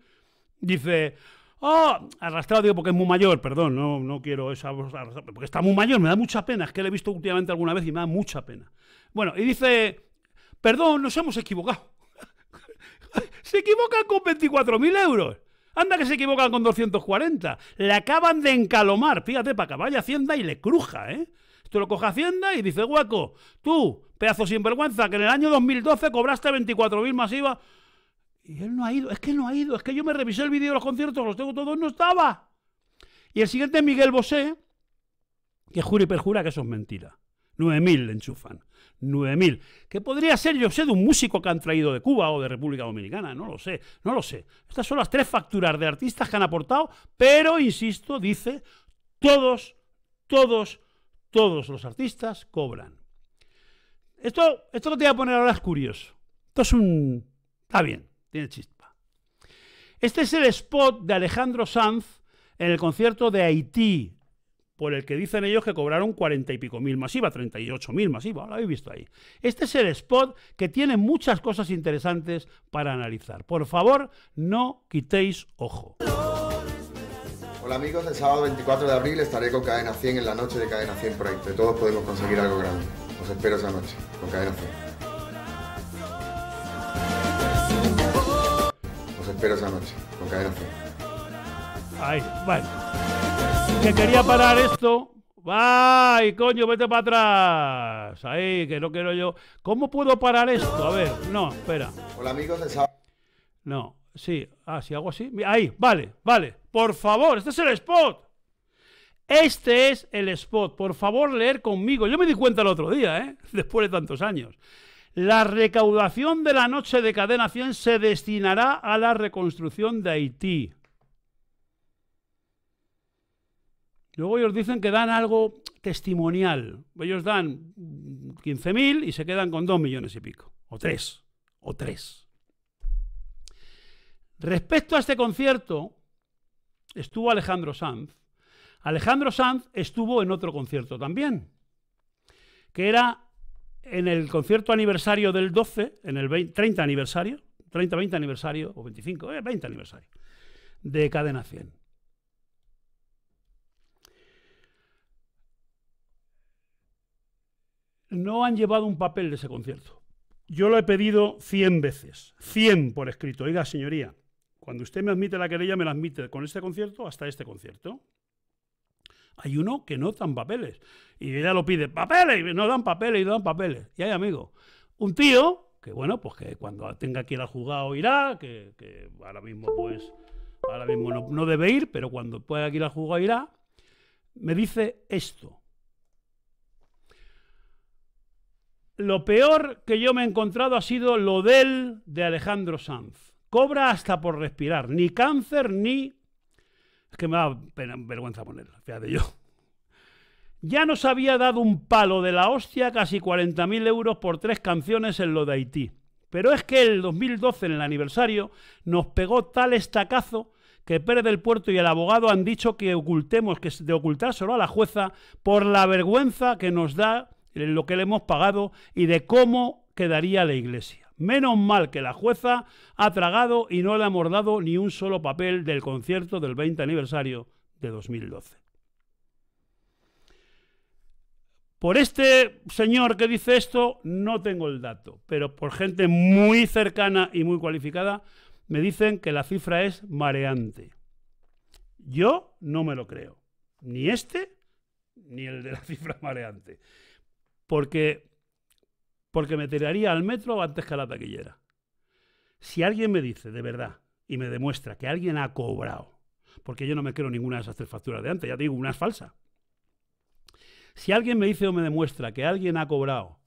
S1: Dice, ¡Oh! Arrastrado, digo, porque es muy mayor, perdón, no, no quiero esa. Porque está muy mayor, me da mucha pena, es que le he visto últimamente alguna vez y me da mucha pena. Bueno, y dice, perdón, nos hemos equivocado. <laughs> se equivocan con 24.000 euros. Anda que se equivocan con 240. Le acaban de encalomar, fíjate, para que vaya Hacienda y le cruja, ¿eh? Esto lo coge Hacienda y dice, guaco, tú, pedazo sinvergüenza, que en el año 2012 cobraste 24.000 masivas. Y él no ha ido, es que no ha ido, es que yo me revisé el vídeo de los conciertos, los tengo todos, no estaba. Y el siguiente es Miguel Bosé, que jura y perjura que eso es mentira. 9.000 le enchufan, 9.000. Que podría ser, yo sé, de un músico que han traído de Cuba o de República Dominicana, no lo sé, no lo sé. Estas son las tres facturas de artistas que han aportado, pero, insisto, dice, todos, todos, todos los artistas cobran. Esto, esto te voy a poner ahora es curioso. Esto es un... Está bien, tiene chispa. Este es el spot de Alejandro Sanz en el concierto de Haití, por el que dicen ellos que cobraron cuarenta y pico mil masiva, ocho mil masiva, lo habéis visto ahí. Este es el spot que tiene muchas cosas interesantes para analizar. Por favor, no quitéis ojo. Hola amigos, el sábado 24 de abril estaré con Cadena 100 en la noche de Cadena 100 Proyecto. Todos podemos conseguir algo grande. Os espero esa noche con Cadena 100 espero esa noche, con cadena Ay, vale. Que quería parar esto. ¡Ay, coño, vete para atrás! Ahí, que no quiero yo. ¿Cómo puedo parar esto? A ver, no, espera. Hola, amigos de No, sí. Ah, si hago así. Ahí, vale, vale. Por favor, este es el spot. Este es el spot. Por favor, leer conmigo. Yo me di cuenta el otro día, ¿eh? <laughs> Después de tantos años. La recaudación de la noche de cadena 100 se destinará a la reconstrucción de Haití. Luego ellos dicen que dan algo testimonial. Ellos dan 15.000 y se quedan con 2 millones y pico. O 3. O 3. Respecto a este concierto, estuvo Alejandro Sanz. Alejandro Sanz estuvo en otro concierto también, que era en el concierto aniversario del 12, en el 30 aniversario, 30, 20 aniversario, o 25, 20 eh, aniversario, de Cadena 100. No han llevado un papel de ese concierto. Yo lo he pedido 100 veces, 100 por escrito. Oiga, señoría, cuando usted me admite la querella, me la admite con este concierto hasta este concierto. Hay uno que no dan papeles. Y ella lo pide, papeles, y no dan papeles, y no dan papeles. Y hay amigo, Un tío, que bueno, pues que cuando tenga que ir al o irá, que, ahora mismo pues, ahora mismo no, debe ir, pero cuando pueda ir al o irá, me dice esto. Lo peor que yo me he encontrado ha sido lo del de Alejandro Sanz. Cobra hasta por respirar, ni cáncer ni es que me da vergüenza ponerla, fíjate yo. Ya nos había dado un palo de la hostia casi 40.000 euros por tres canciones en lo de Haití. Pero es que el 2012, en el aniversario, nos pegó tal estacazo que Pérez del Puerto y el abogado han dicho que ocultemos, que de ocultárselo a la jueza por la vergüenza que nos da lo que le hemos pagado y de cómo quedaría la iglesia. Menos mal que la jueza ha tragado y no le ha mordado ni un solo papel del concierto del 20 aniversario de 2012. Por este señor que dice esto, no tengo el dato, pero por gente muy cercana y muy cualificada, me dicen que la cifra es mareante. Yo no me lo creo, ni este, ni el de la <laughs> cifra mareante, porque porque me tiraría al metro antes que a la taquillera. Si alguien me dice, de verdad, y me demuestra que alguien ha cobrado, porque yo no me creo ninguna de esas tres facturas de antes, ya digo, una es falsa. Si alguien me dice o me demuestra que alguien ha cobrado,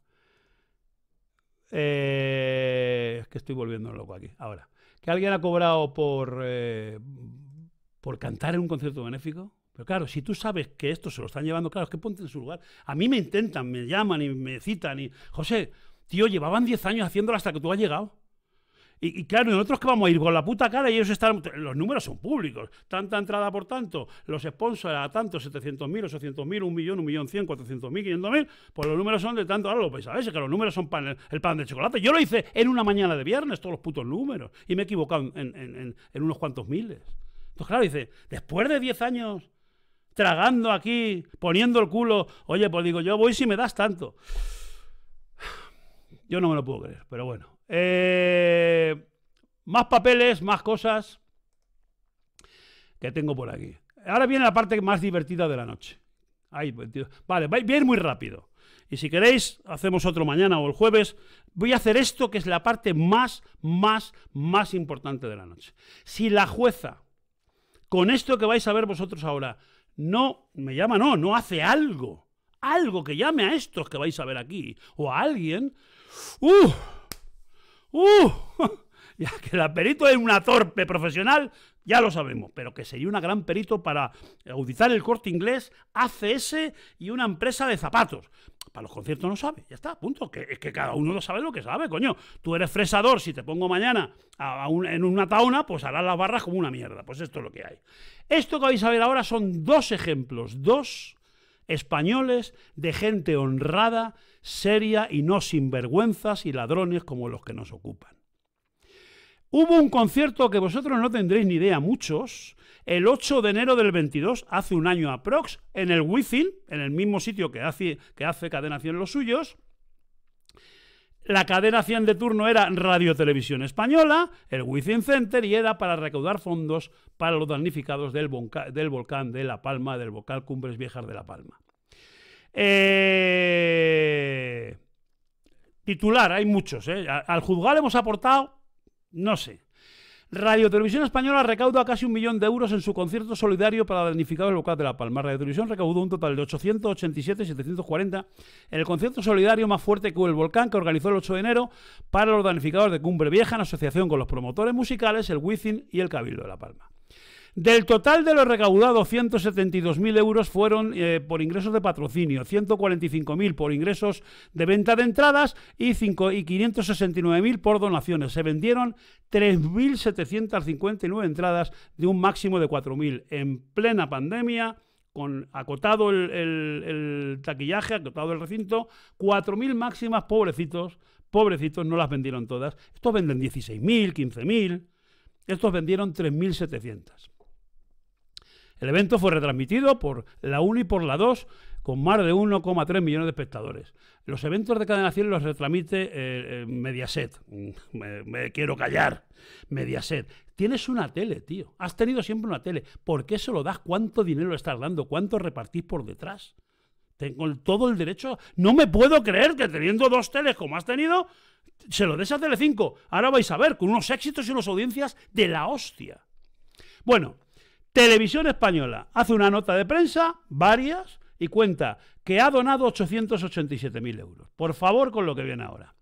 S1: eh, es que estoy volviendo loco aquí, ahora, que alguien ha cobrado por, eh, por cantar en un concierto benéfico, pero claro, si tú sabes que esto se lo están llevando, claro, es que ponte en su lugar. A mí me intentan, me llaman y me citan y, José, tío, llevaban 10 años haciéndolo hasta que tú has llegado. Y, claro, nosotros que vamos a ir con la puta cara y ellos están. Los números son públicos. Tanta entrada por tanto, los sponsors a tanto, 700.000, 800.000, un millón, un millón 100, 400.000, 500.000. Pues los números son de tanto. Ahora lo vais a ver, que los números son pan, el pan de chocolate. Yo lo hice en una mañana de viernes, todos los putos números. Y me he equivocado en, en unos cuantos miles. Entonces, claro, dice, después de 10 años tragando aquí, poniendo el culo. Oye, pues digo, yo voy si me das tanto. Yo no me lo puedo creer, pero bueno. Eh, más papeles, más cosas que tengo por aquí. Ahora viene la parte más divertida de la noche. Pues, vale, va a ir muy rápido. Y si queréis, hacemos otro mañana o el jueves. Voy a hacer esto que es la parte más, más, más importante de la noche. Si la jueza, con esto que vais a ver vosotros ahora, no me llama, no, no hace algo. Algo que llame a estos que vais a ver aquí. O a alguien. ¡Uh! ¡Uh! <laughs> ya que el perito es una torpe profesional, ya lo sabemos, pero que sería un gran perito para eh, auditar el corte inglés, ACS y una empresa de zapatos. Para los conciertos no sabe, ya está, punto. Que, es que cada uno lo sabe lo que sabe, coño. Tú eres fresador, si te pongo mañana en una taona, pues harás las barras como una mierda. Pues esto es lo que hay. Esto que vais a ver ahora son dos ejemplos, dos españoles de gente honrada, seria y no sinvergüenzas y ladrones como los que nos ocupan. Hubo un concierto que vosotros no tendréis ni idea, muchos, el 8 de enero del 22, hace un año aprox, en el Within, en el mismo sitio que hace, que hace Cadena 100 los suyos. La cadena 100 de turno era Radio Televisión Española, el Within Center, y era para recaudar fondos para los damnificados del, volcán de La Palma, del volcán Cumbres Viejas de La Palma. Eh, titular, hay muchos. ¿eh? Al juzgar hemos aportado no sé. Radio Televisión Española recauda casi un millón de euros en su concierto solidario para damnificados volcán de La Palma. Radio Televisión recaudó un total de 887.740 en el concierto solidario más fuerte que el volcán que organizó el 8 de enero para los damnificados de Cumbre Vieja en asociación con los promotores musicales, el Wizzing y el Cabildo de La Palma. Del total de lo recaudado, 172.000 euros fueron eh, por ingresos de patrocinio, 145.000 por ingresos de venta de entradas y, y 569.000 por donaciones. Se vendieron 3.759 entradas de un máximo de 4.000 en plena pandemia con acotado el, el, taquillaje, acotado el recinto, 4.000 máximas, pobrecitos, pobrecitos, no las vendieron todas. Estos venden 16.000, 15.000, estos vendieron 3.700. El evento fue retransmitido por la 1 y por la 2 con más de 1,3 millones de espectadores. Los eventos de Cadena 100 los retransmite eh, eh, Mediaset. Mm, me, quiero callar.
S2: Mediaset.
S1: Tienes una tele, tío. Has tenido siempre una tele. ¿Por qué se lo das? ¿Cuánto dinero estás dando? ¿Cuánto repartís por detrás? Tengo todo el derecho. No me puedo creer que teniendo dos teles como has tenido, se lo des a 5. Ahora vais a ver, con unos éxitos y unas audiencias de la hostia. Bueno, Televisión Española hace una nota de prensa, varias, y cuenta que ha donado 887.000 euros. Por favor, con lo que viene ahora.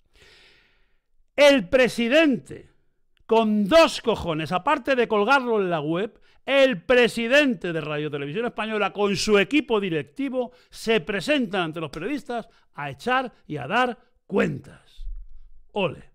S1: El presidente, con dos cojones, aparte de colgarlo en la web, el presidente de Radio Televisión Española con su equipo directivo se presenta ante los periodistas a echar y a dar cuentas. Ole.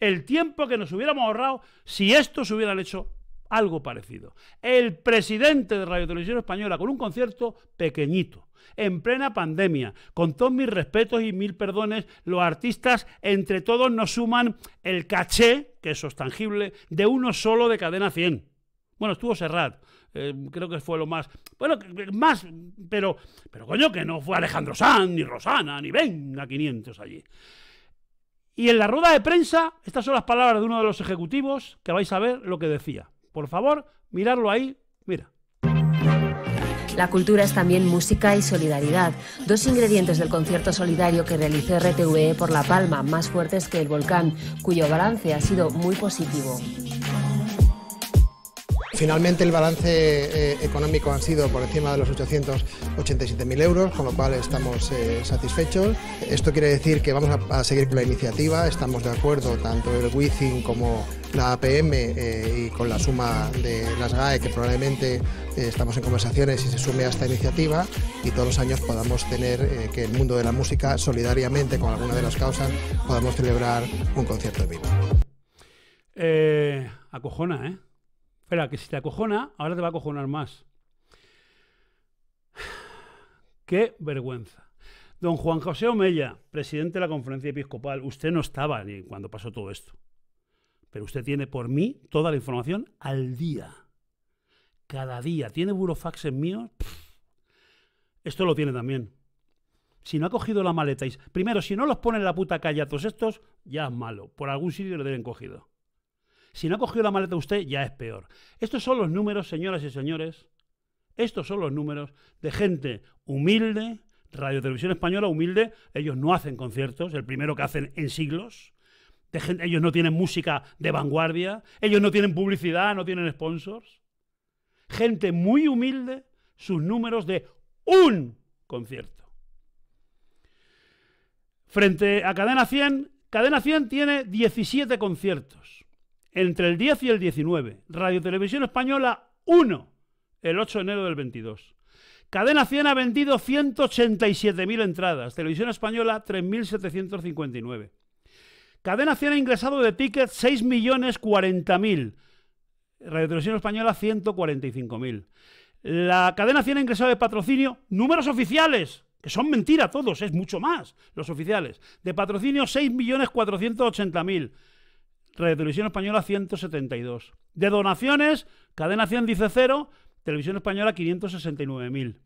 S1: El tiempo que nos hubiéramos ahorrado si esto se hubiera hecho algo parecido. El presidente de Radio Televisión Española con un concierto pequeñito, en plena pandemia, con todos mis respetos y mil perdones, los artistas entre todos nos suman el caché, que eso es tangible, de uno solo de cadena 100. Bueno, estuvo Serrat, eh, creo que fue lo más. Bueno, más, pero, pero coño, que no fue Alejandro Sanz, ni Rosana, ni venga 500 allí. Y en la rueda de prensa, estas son las palabras de uno de los ejecutivos, que vais a ver lo que decía. Por favor, mirarlo ahí, mira. La cultura es también música y solidaridad, dos ingredientes del concierto solidario que realizó RTVE por La Palma, más fuertes que el volcán, cuyo balance ha sido muy positivo. Finalmente el balance eh, económico ha sido por encima de los 887.000 euros, con lo cual estamos eh, satisfechos. Esto quiere decir que vamos a, seguir con la iniciativa, estamos de acuerdo tanto el WICIN como la APM eh, y con la suma de las GAE, que probablemente estamos en conversaciones y se sume a esta iniciativa y todos los años podamos tener que el mundo de la música solidariamente con alguna de las causas podamos celebrar un concierto en vivo. acojona, ¿eh? Espera, que si te acojona, ahora te va a acojonar más. Qué vergüenza. Don Juan José Omella, presidente de la Conferencia Episcopal, usted no estaba ni cuando pasó todo esto. Pero usted tiene por mí toda la información al día. Cada día. ¿Tiene burofaxes míos? Esto lo tiene también. Si no ha cogido la maleta y... Primero, si no los pone la puta calle a todos estos, ya es malo. Por algún sitio le deben cogido. Si no ha cogido la maleta usted, ya es peor. Estos son los números, señoras y señores. Estos son los números de gente humilde, Radio Televisión Española humilde, ellos no hacen conciertos, el primero que hacen en siglos. ellos no tienen música de vanguardia, ellos no tienen publicidad, no tienen sponsors. Gente muy humilde, sus números de un concierto. Frente a Cadena 100, Cadena 100 tiene 17 conciertos entre el 10 y el 19. Radio Televisión Española 1, el 8 de enero del 22. Cadena 100 ha vendido 187.000 entradas. Televisión Española 3.759. Cadena 100 ha ingresado de tickets 6.040.000. Radio Televisión Española 145.000. La cadena 100 ha ingresado de patrocinio números oficiales, que son mentira todos, es mucho más los oficiales. De patrocinio 6.480.000. Radio Televisión Española 172. De donaciones, Cadena 100 dice cero, Televisión Española 569.000.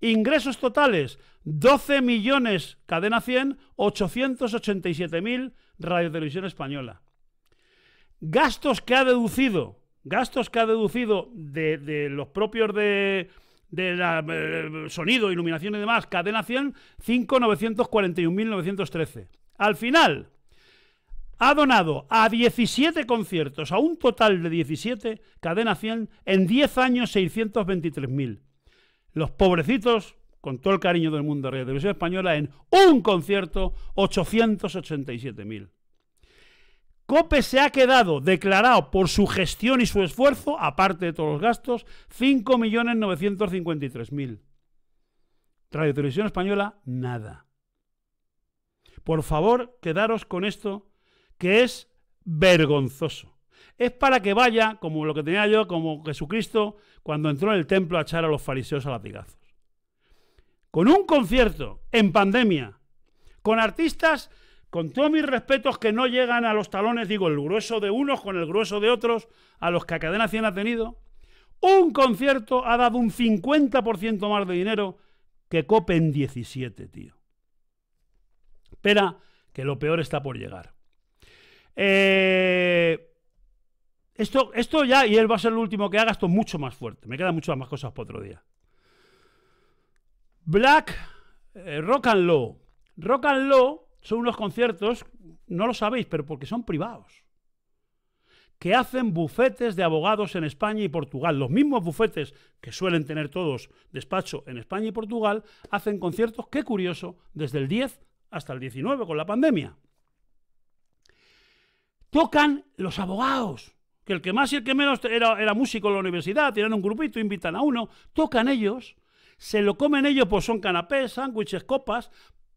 S1: Ingresos totales, 12 millones, Cadena 100, 887.000, Radio Televisión Española. Gastos que ha deducido, gastos que ha deducido de, los propios de, de eh, sonido, iluminación y demás, Cadena 100, 5.941.913. Al final, ha donado a 17 conciertos, a un total de 17, Cadena 100, en 10 años 623.000. Los pobrecitos, con todo el cariño del mundo de Radio Televisión Española, en un concierto 887.000. COPE se ha quedado, declarado por su gestión y su esfuerzo, aparte de todos los gastos, 5.953.000. Radio Televisión Española, nada. Por favor, quedaros con esto que es vergonzoso. Es para que vaya, como lo que tenía yo, como Jesucristo, cuando entró en el templo a echar a los fariseos a latigazos. Con un concierto en pandemia, con artistas, con todos mis respetos, que no llegan a los talones, digo, el grueso de unos con el grueso de otros, a los que a Cadena 100 ha tenido, un concierto ha dado un 50% más de dinero que Copen 17, tío. Espera, que lo peor está por llegar. Eh, esto, esto ya, y él va a ser el último que haga, esto mucho más fuerte. Me quedan muchas más cosas para otro día. Black eh, Rock and Law. Rock and Law son unos conciertos, no lo sabéis, pero porque son privados. Que hacen bufetes de abogados en España y Portugal. Los mismos bufetes que suelen tener todos despacho en España y Portugal, hacen conciertos, qué curioso, desde el 10 hasta el 19 con la pandemia tocan los abogados, que el que más y el que menos era, era músico en la universidad, tienen un grupito, invitan a uno, tocan ellos, se lo comen ellos, pues son canapés, sándwiches, copas,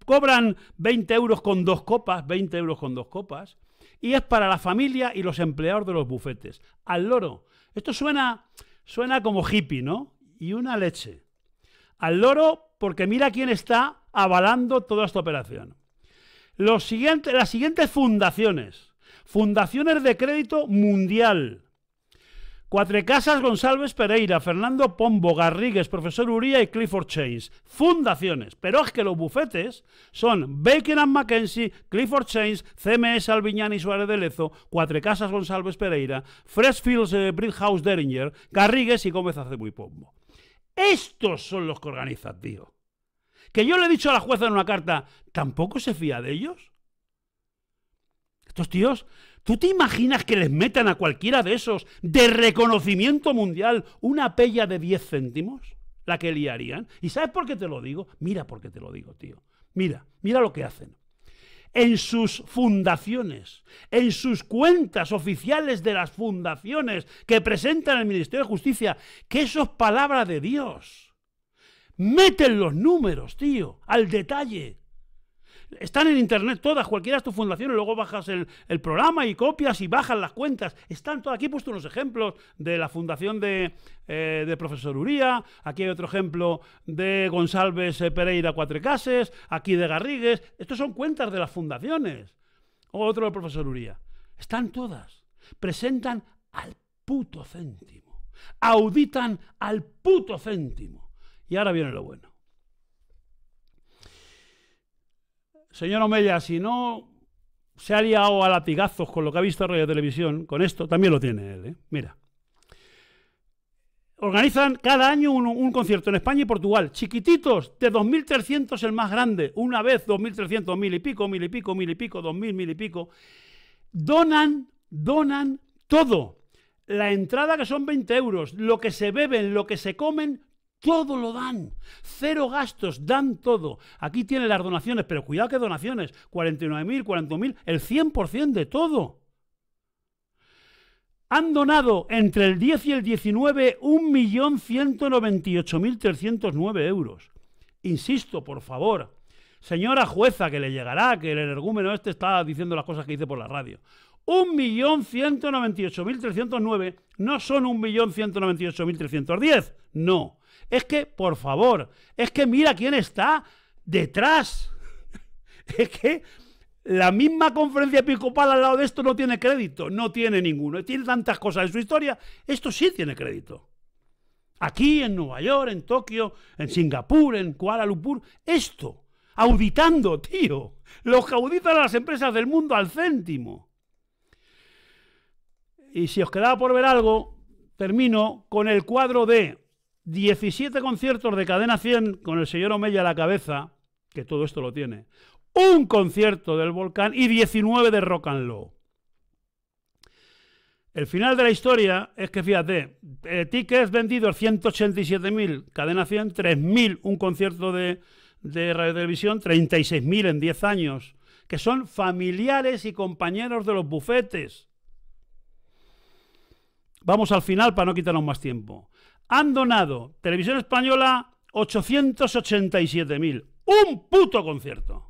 S1: cobran 20 euros con dos copas, 20 euros con dos copas, y es para la familia y los empleados de los bufetes. Al loro. Esto suena, suena como hippie, ¿no? Y una leche. Al loro, porque mira quién está avalando toda esta operación. las siguientes fundaciones Fundaciones de Crédito Mundial. Cuatrecasas González Pereira, Fernando Pombo, Garrigues, Profesor Uría y Clifford Chains. Fundaciones. Pero es que los bufetes son Baker and Mackenzie, Clifford Chains, CMS Albiñani Suárez de Lezo, Cuatrecasas González Pereira, Freshfields eh, Brickhouse Deringer, Garrigues y Gómez hace muy Pombo. Estos son los que organizan, tío. Que yo le he dicho a la jueza en una carta, ¿tampoco se fía de ellos? Estos tíos, ¿tú te imaginas que les metan a cualquiera de esos de reconocimiento mundial una pella de 10 céntimos? La que liarían. ¿Y sabes por qué te lo digo? Mira por qué te lo digo, tío. Mira, mira lo que hacen en sus fundaciones, en sus cuentas oficiales de las fundaciones que presentan el Ministerio de Justicia, que eso es palabra de Dios. Meten los números, tío, al detalle. Están en internet todas, cualquiera de tus fundaciones, luego bajas el, programa y copias y bajas las cuentas. Están todas. Aquí he puesto unos ejemplos de la fundación de, eh, de Profesor Uría, aquí hay otro ejemplo de González eh, Pereira Cuatrecases, aquí de Garrigues. Estos son cuentas de las fundaciones. O otro de Profesor Uría. Están todas. Presentan al puto céntimo. Auditan al puto céntimo. Y ahora viene lo bueno. Señor Omella, si no se ha liado a latigazos con lo que ha visto en Radio Televisión, con esto, también lo tiene él, ¿eh? Mira. Organizan cada año un, concierto en España y Portugal. Chiquititos, de 2.300 el más grande. Una vez 2.300, mil y pico, mil y pico, mil y pico, 2.000, mil y pico. Donan, donan todo. La entrada que son 20 euros, lo que se beben, lo que se comen, todo lo dan. Cero gastos, dan todo. Aquí tiene las donaciones, pero cuidado que donaciones. 49.000, mil, el 100% de todo. Han donado entre el 10 y el 19 1.198.309 euros. Insisto, por favor, señora jueza, que le llegará, que el energúmeno este está diciendo las cosas que dice por la radio. 1.198.309 no son 1.198.310, no. Es que, por favor, es que mira quién está detrás. <laughs> es que la misma conferencia episcopal al lado de esto no tiene crédito, no tiene ninguno. Tiene tantas cosas en su historia, esto sí tiene crédito. Aquí, en Nueva York, en Tokio, en Singapur, en Kuala Lumpur, esto. Auditando, <laughs> tío. Los que auditan a las empresas del mundo al céntimo. Y si os quedaba por ver algo, termino con el cuadro de 17 conciertos de cadena 100 con el señor Omeya a la cabeza, que todo esto lo tiene, un concierto del volcán y 19 de rock and El final de la historia es que, fíjate, eh, tickets vendidos 187.000, cadena 100, 3.000 un concierto de, de radio televisión, 36.000 en 10 años, que son familiares y compañeros de los bufetes. Vamos al final para no quitarnos más tiempo han donado Televisión Española 887.000. Un puto concierto.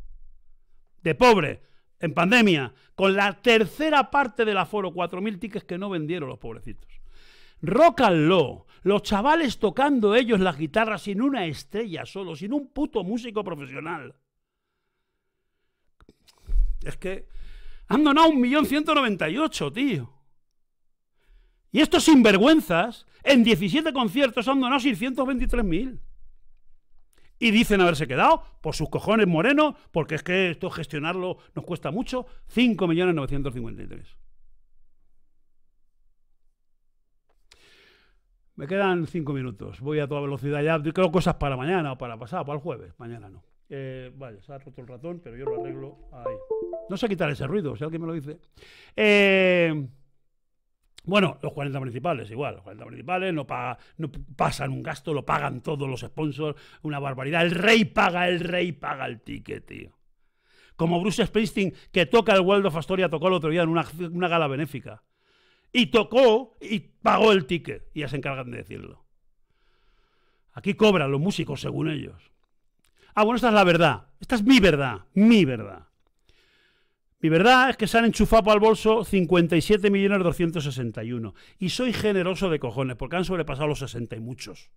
S1: De pobre, en pandemia, con la tercera parte del aforo, 4.000 tickets que no vendieron los pobrecitos. Rock los chavales tocando ellos las guitarras sin una estrella solo, sin un puto músico profesional. Es que han donado 1.198.000, tío. Y estos sinvergüenzas, en 17 conciertos han donado 623.000. Y dicen haberse quedado, por sus cojones morenos, porque es que esto gestionarlo nos cuesta mucho, 5.953.000. Me quedan cinco minutos. Voy a toda velocidad ya. Creo cosas para mañana o para pasado, para el jueves. Mañana no. Eh, vale, se ha roto el ratón, pero yo lo arreglo ahí. No sé quitar ese ruido, si alguien me lo dice. Eh, bueno, los 40 municipales, igual. Los 40 municipales no, paga, no pasan un gasto, lo pagan todos los sponsors. Una barbaridad. El rey paga, el rey paga el ticket, tío. Como Bruce Springsteen, que toca el World of Astoria, tocó el otro día en una gala benéfica. Y tocó y pagó el ticket. Y ya se encargan de decirlo. Aquí cobran los músicos según ellos. Ah, bueno, esta es la verdad. Esta es mi verdad. Mi verdad. Mi verdad es que se han enchufado al bolso 57.261. Y soy generoso de cojones, porque han sobrepasado los 60 y muchos.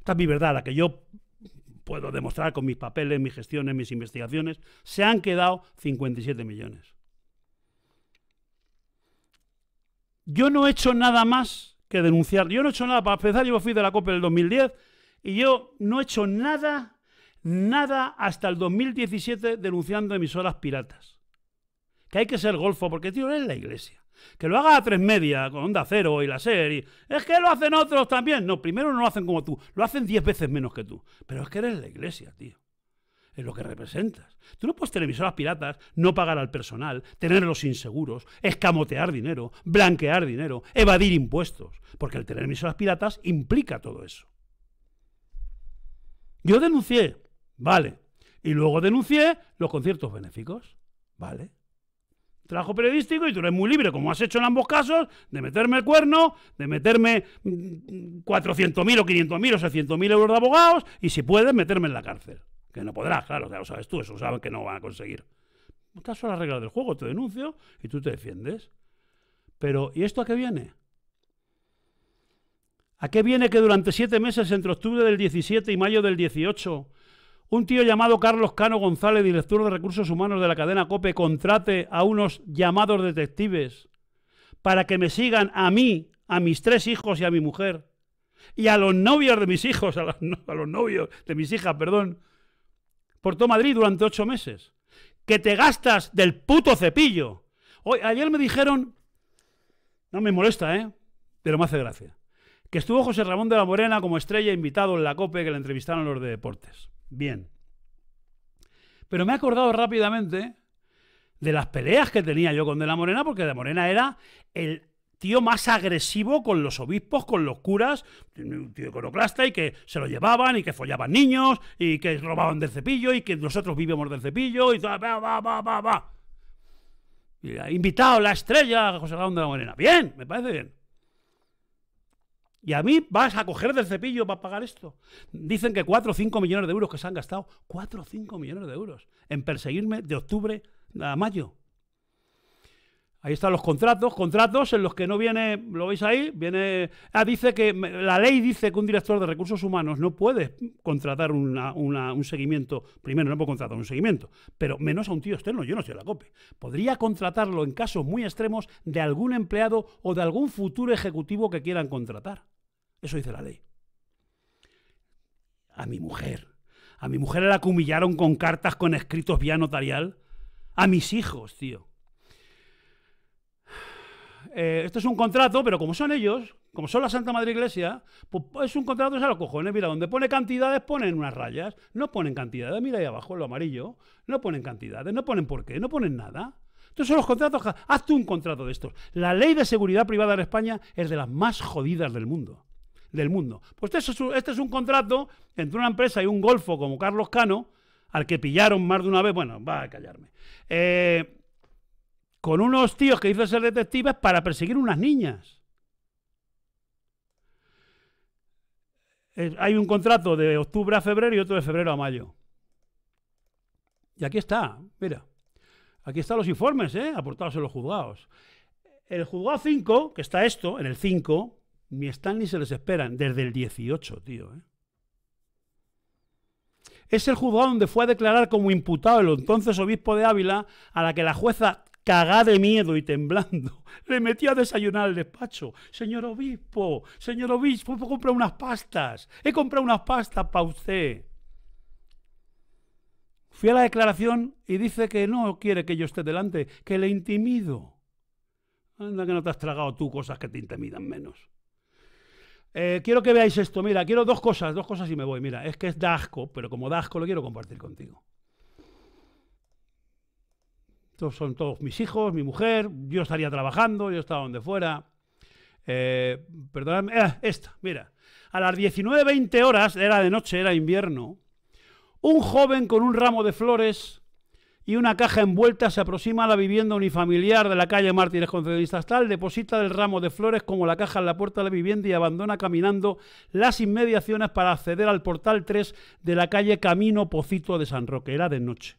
S1: Esta es mi verdad, la que yo puedo demostrar con mis papeles, mis gestiones, mis investigaciones. Se han quedado 57 millones. Yo no he hecho nada más que denunciar. Yo no he hecho nada. Para empezar, yo fui de la copa del 2010 y yo no he hecho nada, nada hasta el 2017 denunciando emisoras piratas que hay que ser golfo porque, tío, eres la iglesia. Que lo haga a tres media, con onda cero y la serie. Es que lo hacen otros también. No, primero no lo hacen como tú, lo hacen diez veces menos que tú. Pero es que eres la iglesia, tío. Es lo que representas. Tú no puedes televisoras piratas, no pagar al personal, tenerlos inseguros, escamotear dinero, blanquear dinero, evadir impuestos. Porque el tener emisoras piratas implica todo eso. Yo denuncié, vale. Y luego denuncié los conciertos benéficos, vale trabajo periodístico y tú eres muy libre, como has hecho en ambos casos, de meterme el cuerno, de meterme 400.000 mm, o 500.000 o 600.000 euros de abogados y si puedes, meterme en la cárcel. Que no podrás, claro, ya lo sabes tú, eso saben que no van a conseguir. Estas son las reglas del juego, te denuncio y tú te defiendes. Pero, ¿y esto a qué viene? ¿A qué viene que durante siete meses entre octubre del 17 y mayo del 18 un tío llamado Carlos Cano González, director de recursos humanos de la cadena Cope, contrate a unos llamados detectives para que me sigan a mí, a mis tres hijos y a mi mujer, y a los novios de mis hijos, a, los novios de mis hijas, perdón, por todo Madrid durante ocho meses. Que te gastas del puto cepillo. Hoy, ayer me dijeron, no me molesta, ¿eh? Pero me hace gracia que estuvo José Ramón de la Morena como estrella invitado en la COPE que le entrevistaron los de deportes. Bien. Pero me he acordado rápidamente de las peleas que tenía yo con de la Morena, porque de la Morena era el tío más agresivo con los obispos, con los curas, un tío iconoclasta y que se lo llevaban y que follaban niños y que robaban del cepillo y que nosotros vivíamos del cepillo y va, va, va, va, invitado la estrella José Ramón de la Morena. Bien, me parece bien. Y a mí vas a coger del cepillo para pagar esto. Dicen que 4 o 5 millones de euros que se han gastado. 4 o 5 millones de euros en perseguirme de octubre a mayo. Ahí están los contratos, contratos en los que no viene, lo veis ahí, viene, ah, dice que la ley dice que un director de recursos humanos no puede contratar un seguimiento, primero no puede contratar un seguimiento, pero menos a un tío externo, yo no soy la COPE. Podría contratarlo en casos muy extremos de algún empleado o de algún futuro ejecutivo que quieran contratar. Eso dice la ley. A mi mujer, a mi mujer la acumillaron con cartas con escritos vía notarial, a mis hijos, tío eh, esto es un contrato, pero como son ellos, como son la Santa Madre Iglesia, pues, pues es un contrato de a los cojones. Mira, donde pone cantidades ponen unas rayas, no ponen cantidades, mira ahí abajo, en lo amarillo, no ponen cantidades, no ponen por qué, no ponen nada. Entonces son los contratos, hazte un contrato de estos. La ley de seguridad privada en España es de las más jodidas del mundo. Del mundo. Pues este es, es un contrato entre una empresa y un golfo como Carlos Cano, al que pillaron más de una vez, bueno, va a callarme. Eh, con unos tíos que hizo ser detectives para perseguir unas niñas. hay un contrato de octubre a febrero y otro de febrero a mayo. Y aquí está, mira. Aquí están los informes, ¿eh? aportados en los juzgados. El juzgado 5, que está esto, en el 5, ni están ni se les esperan, desde el 18, tío. ¿eh? Es el juzgado donde fue a declarar como imputado el entonces obispo de Ávila, a la que la jueza cagá de miedo y temblando. Le metí a desayunar al despacho. Señor obispo, señor obispo, he comprado unas pastas. He comprado unas pastas para usted. Fui a la declaración y dice que no quiere que yo esté delante, que le intimido. Anda que no te has tragado tú cosas que te intimidan menos. Eh, quiero que veáis esto, mira, quiero dos cosas, dos cosas y me voy. Mira, es que es dasco, pero como dasco lo quiero compartir contigo. Estos son todos mis hijos, mi mujer, yo estaría trabajando, yo estaba donde fuera. Eh, perdóname, ah, esta, mira. A las 19.20 horas, era de noche, era invierno, un joven con un ramo de flores y una caja envuelta se aproxima a la vivienda unifamiliar de la calle Mártires Concesionistas Tal, deposita el ramo de flores como la caja en la puerta de la vivienda y abandona caminando las inmediaciones para acceder al portal 3 de la calle Camino Pocito de San Roque. Era de noche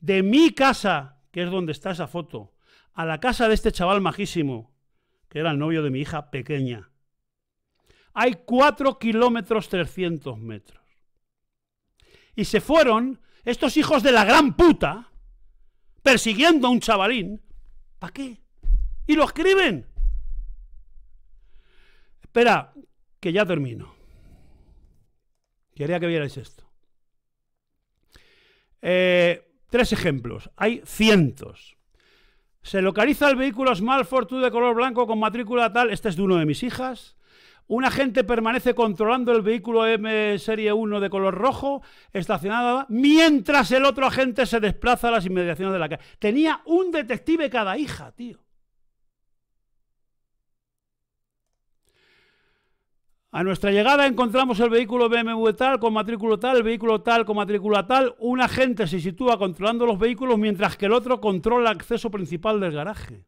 S1: de mi casa, que es donde está esa foto, a la casa de este chaval majísimo, que era el novio de mi hija pequeña. Hay cuatro kilómetros 300 metros. Y se fueron estos hijos de la gran puta persiguiendo a un chavalín. ¿Para qué? Y lo escriben. Espera, que ya termino. Quería que vierais esto. Eh, Tres ejemplos, hay cientos. Se localiza el vehículo Small Fortune de color blanco con matrícula tal, este es de uno de mis hijas. Un agente permanece controlando el vehículo M Serie 1 de color rojo, estacionado, mientras el otro agente se desplaza a las inmediaciones de la calle. Tenía un detective cada hija, tío. A nuestra llegada encontramos el vehículo BMW tal con matrícula tal, el vehículo tal con matrícula tal. Un agente se sitúa controlando los vehículos mientras que el otro controla el acceso principal del garaje.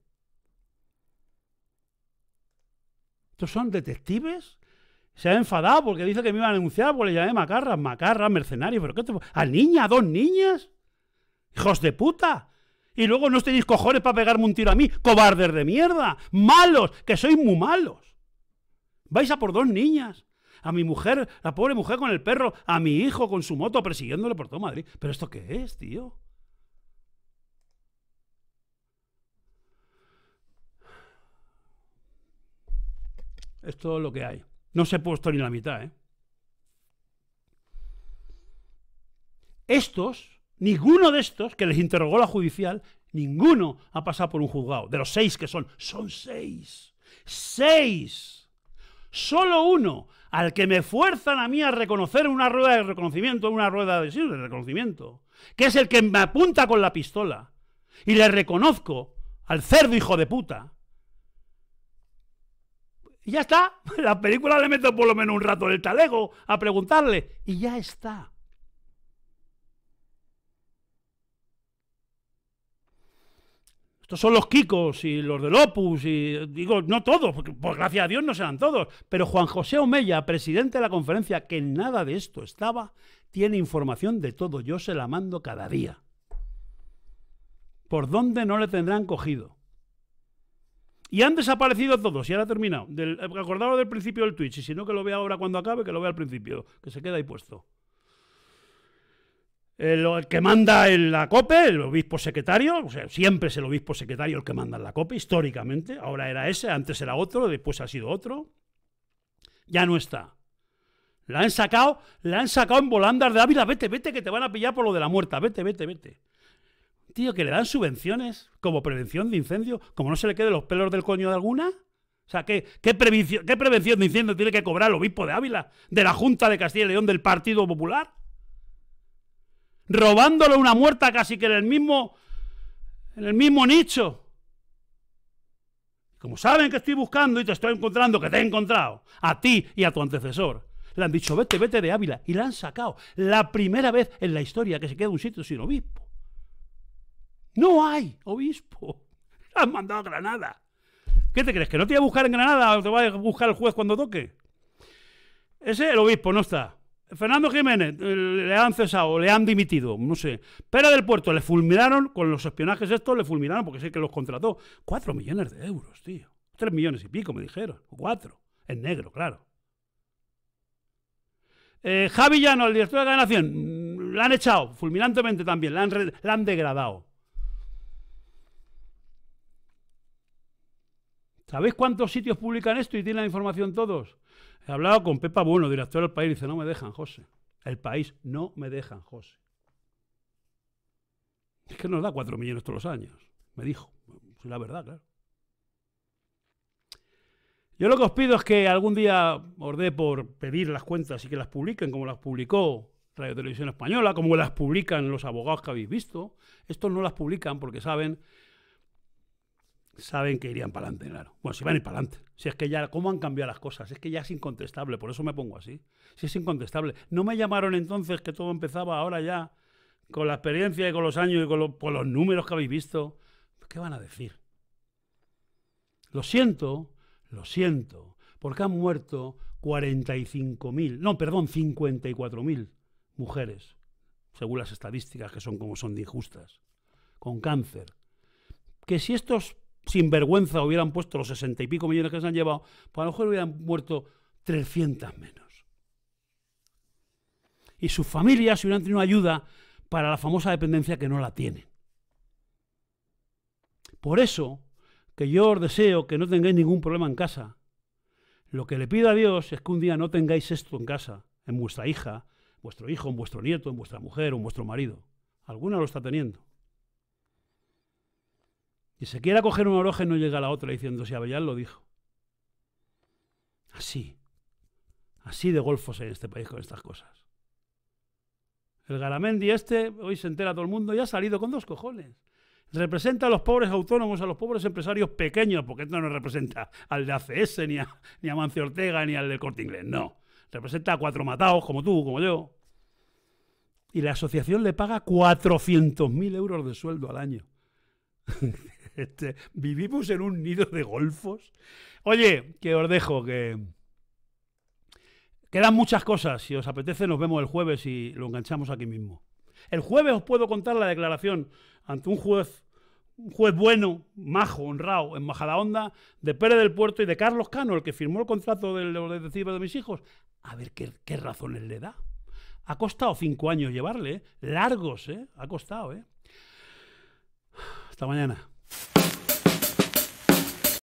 S1: ¿Estos son detectives? Se ha enfadado porque dice que me iban a denunciar porque le llamé Macarra. Macarra, mercenarios. ¿Pero qué te... ¿A niña? ¿A dos niñas? ¡Hijos de puta! Y luego no os tenéis cojones para pegarme un tiro a mí, cobardes de mierda, malos, que sois muy malos. Vais a por dos niñas. A mi mujer, la pobre mujer con el perro, a mi hijo con su moto persiguiéndole por todo Madrid. ¿Pero esto qué es, tío? Esto todo lo que hay. No se ha puesto ni la mitad, ¿eh? Estos, ninguno de estos que les interrogó la judicial, ninguno ha pasado por un juzgado. De los seis que son, son seis. Seis solo uno, al que me fuerzan a mí a reconocer una rueda de reconocimiento, una rueda de, de reconocimiento, que es el que me apunta con la pistola y le reconozco al cerdo hijo de puta. Y ya está. <laughs> La película le meto por lo menos un rato en el talego a preguntarle. Y ya está. Estos son los Kikos y los del Opus, y digo, no todos, porque por gracias a Dios no serán todos, pero Juan José Omella, presidente de la conferencia, que nada de esto estaba, tiene información de todo, yo se la mando cada día. ¿Por dónde no le tendrán cogido? Y han desaparecido todos, y ahora ha terminado. Del, del principio del Twitch, y si no que lo vea ahora cuando acabe, que lo vea al principio, que se queda ahí puesto el, que manda en la COPE, el obispo secretario, o sea, siempre es el obispo secretario el que manda en la COPE, históricamente. Ahora era ese, antes era otro, después ha sido otro. Ya no está. La han sacado, la han sacado en volandas de Ávila, ah, vete, vete, que te van a pillar por lo de la muerta, vete, vete, vete. Tío, que le dan subvenciones como prevención de incendio, como no se le quede los pelos del coño de alguna. O sea, ¿qué, qué, prevención, ¿qué prevención de incendio tiene que cobrar el obispo de Ávila, de la Junta de Castilla y León, del Partido Popular? robándole una muerta casi que en el mismo, en el mismo nicho. Como saben que estoy buscando y te estoy encontrando, que te he encontrado, a ti y a tu antecesor. Le han dicho, vete, vete de Ávila. Y la han sacado. La primera vez en la historia que se queda un sitio sin obispo. No hay obispo. <laughs> La han mandado a Granada. ¿Qué te crees? ¿Que no te voy a buscar en Granada o te va a buscar el juez cuando toque? Ese, el obispo, no está. Fernando Jiménez eh, le han cesado, le han dimitido, no sé. Pero del Puerto le fulminaron con los espionajes estos, le fulminaron porque sé que los contrató. Cuatro millones de euros, tío. Tres millones y pico, me dijeron. cuatro. En negro, claro. Eh, Javi Llano, el director de la Nación, mm, la han echado fulminantemente también, le han degradado. ¿Sabéis cuántos sitios publican esto y tienen la información todos? He hablado con Pepa Bueno, director del país, y dice, no me dejan, José. El país no me dejan, José. Es que nos da cuatro millones todos los años. Me dijo. Es la verdad, claro. Yo lo que os pido es que algún día os por pedir las cuentas y que las publiquen como las publicó Radio Televisión Española, como las publican los abogados que habéis visto. Estos no las publican porque saben saben que irían para adelante, claro. Bueno, si van a ir para adelante. Si es que ya, ¿cómo han cambiado las cosas? Es que ya es incontestable, por eso me pongo así. Si es incontestable. No me llamaron entonces que todo empezaba ahora ya, con la experiencia y con los años y con, los números que habéis visto. ¿Qué van a decir? Lo siento, lo siento, porque han muerto 45.000, no, perdón, 54.000 mujeres, según las estadísticas que son como son de injustas, con cáncer. Que si estos sin vergüenza hubieran puesto los sesenta y pico millones que se han llevado, para pues a lo mejor hubieran muerto 300 menos. Y sus familias hubieran tenido ayuda para la famosa dependencia que no la tienen. Por eso que yo os deseo que no tengáis ningún problema en casa. Lo que le pido a Dios es que un día no tengáis esto en casa, en vuestra hija, vuestro hijo, en vuestro nieto, en vuestra mujer o en vuestro marido. Alguna lo está teniendo. Y se quiera coger un oroje no llega a la otra diciendo, si Avellán lo dijo. Así. Así de golfos hay en este país con estas cosas. El Garamendi este, hoy se entera todo el mundo, y ha salido con dos cojones. Representa a los pobres autónomos, a los pobres empresarios pequeños, porque esto no representa al de ACS, ni a, Mancio Ortega, ni al del Corte Inglés, no. Representa a cuatro matados, como tú, como yo. Y la asociación le paga 400.000 euros de sueldo al año. <laughs> <laughs> Este, vivimos en un nido de golfos. Oye, que os dejo, que... Quedan muchas cosas. Si os apetece, nos vemos el jueves y lo enganchamos aquí mismo. El jueves os puedo contar la declaración ante un juez, un juez bueno, majo, honrado, en Majadahonda, de Pérez del Puerto y de Carlos Cano, el que firmó el contrato de los de mis hijos. A ver qué, razones le da. Ha costado cinco años llevarle, ¿eh? largos, ¿eh? Ha costado, ¿eh? Hasta mañana. you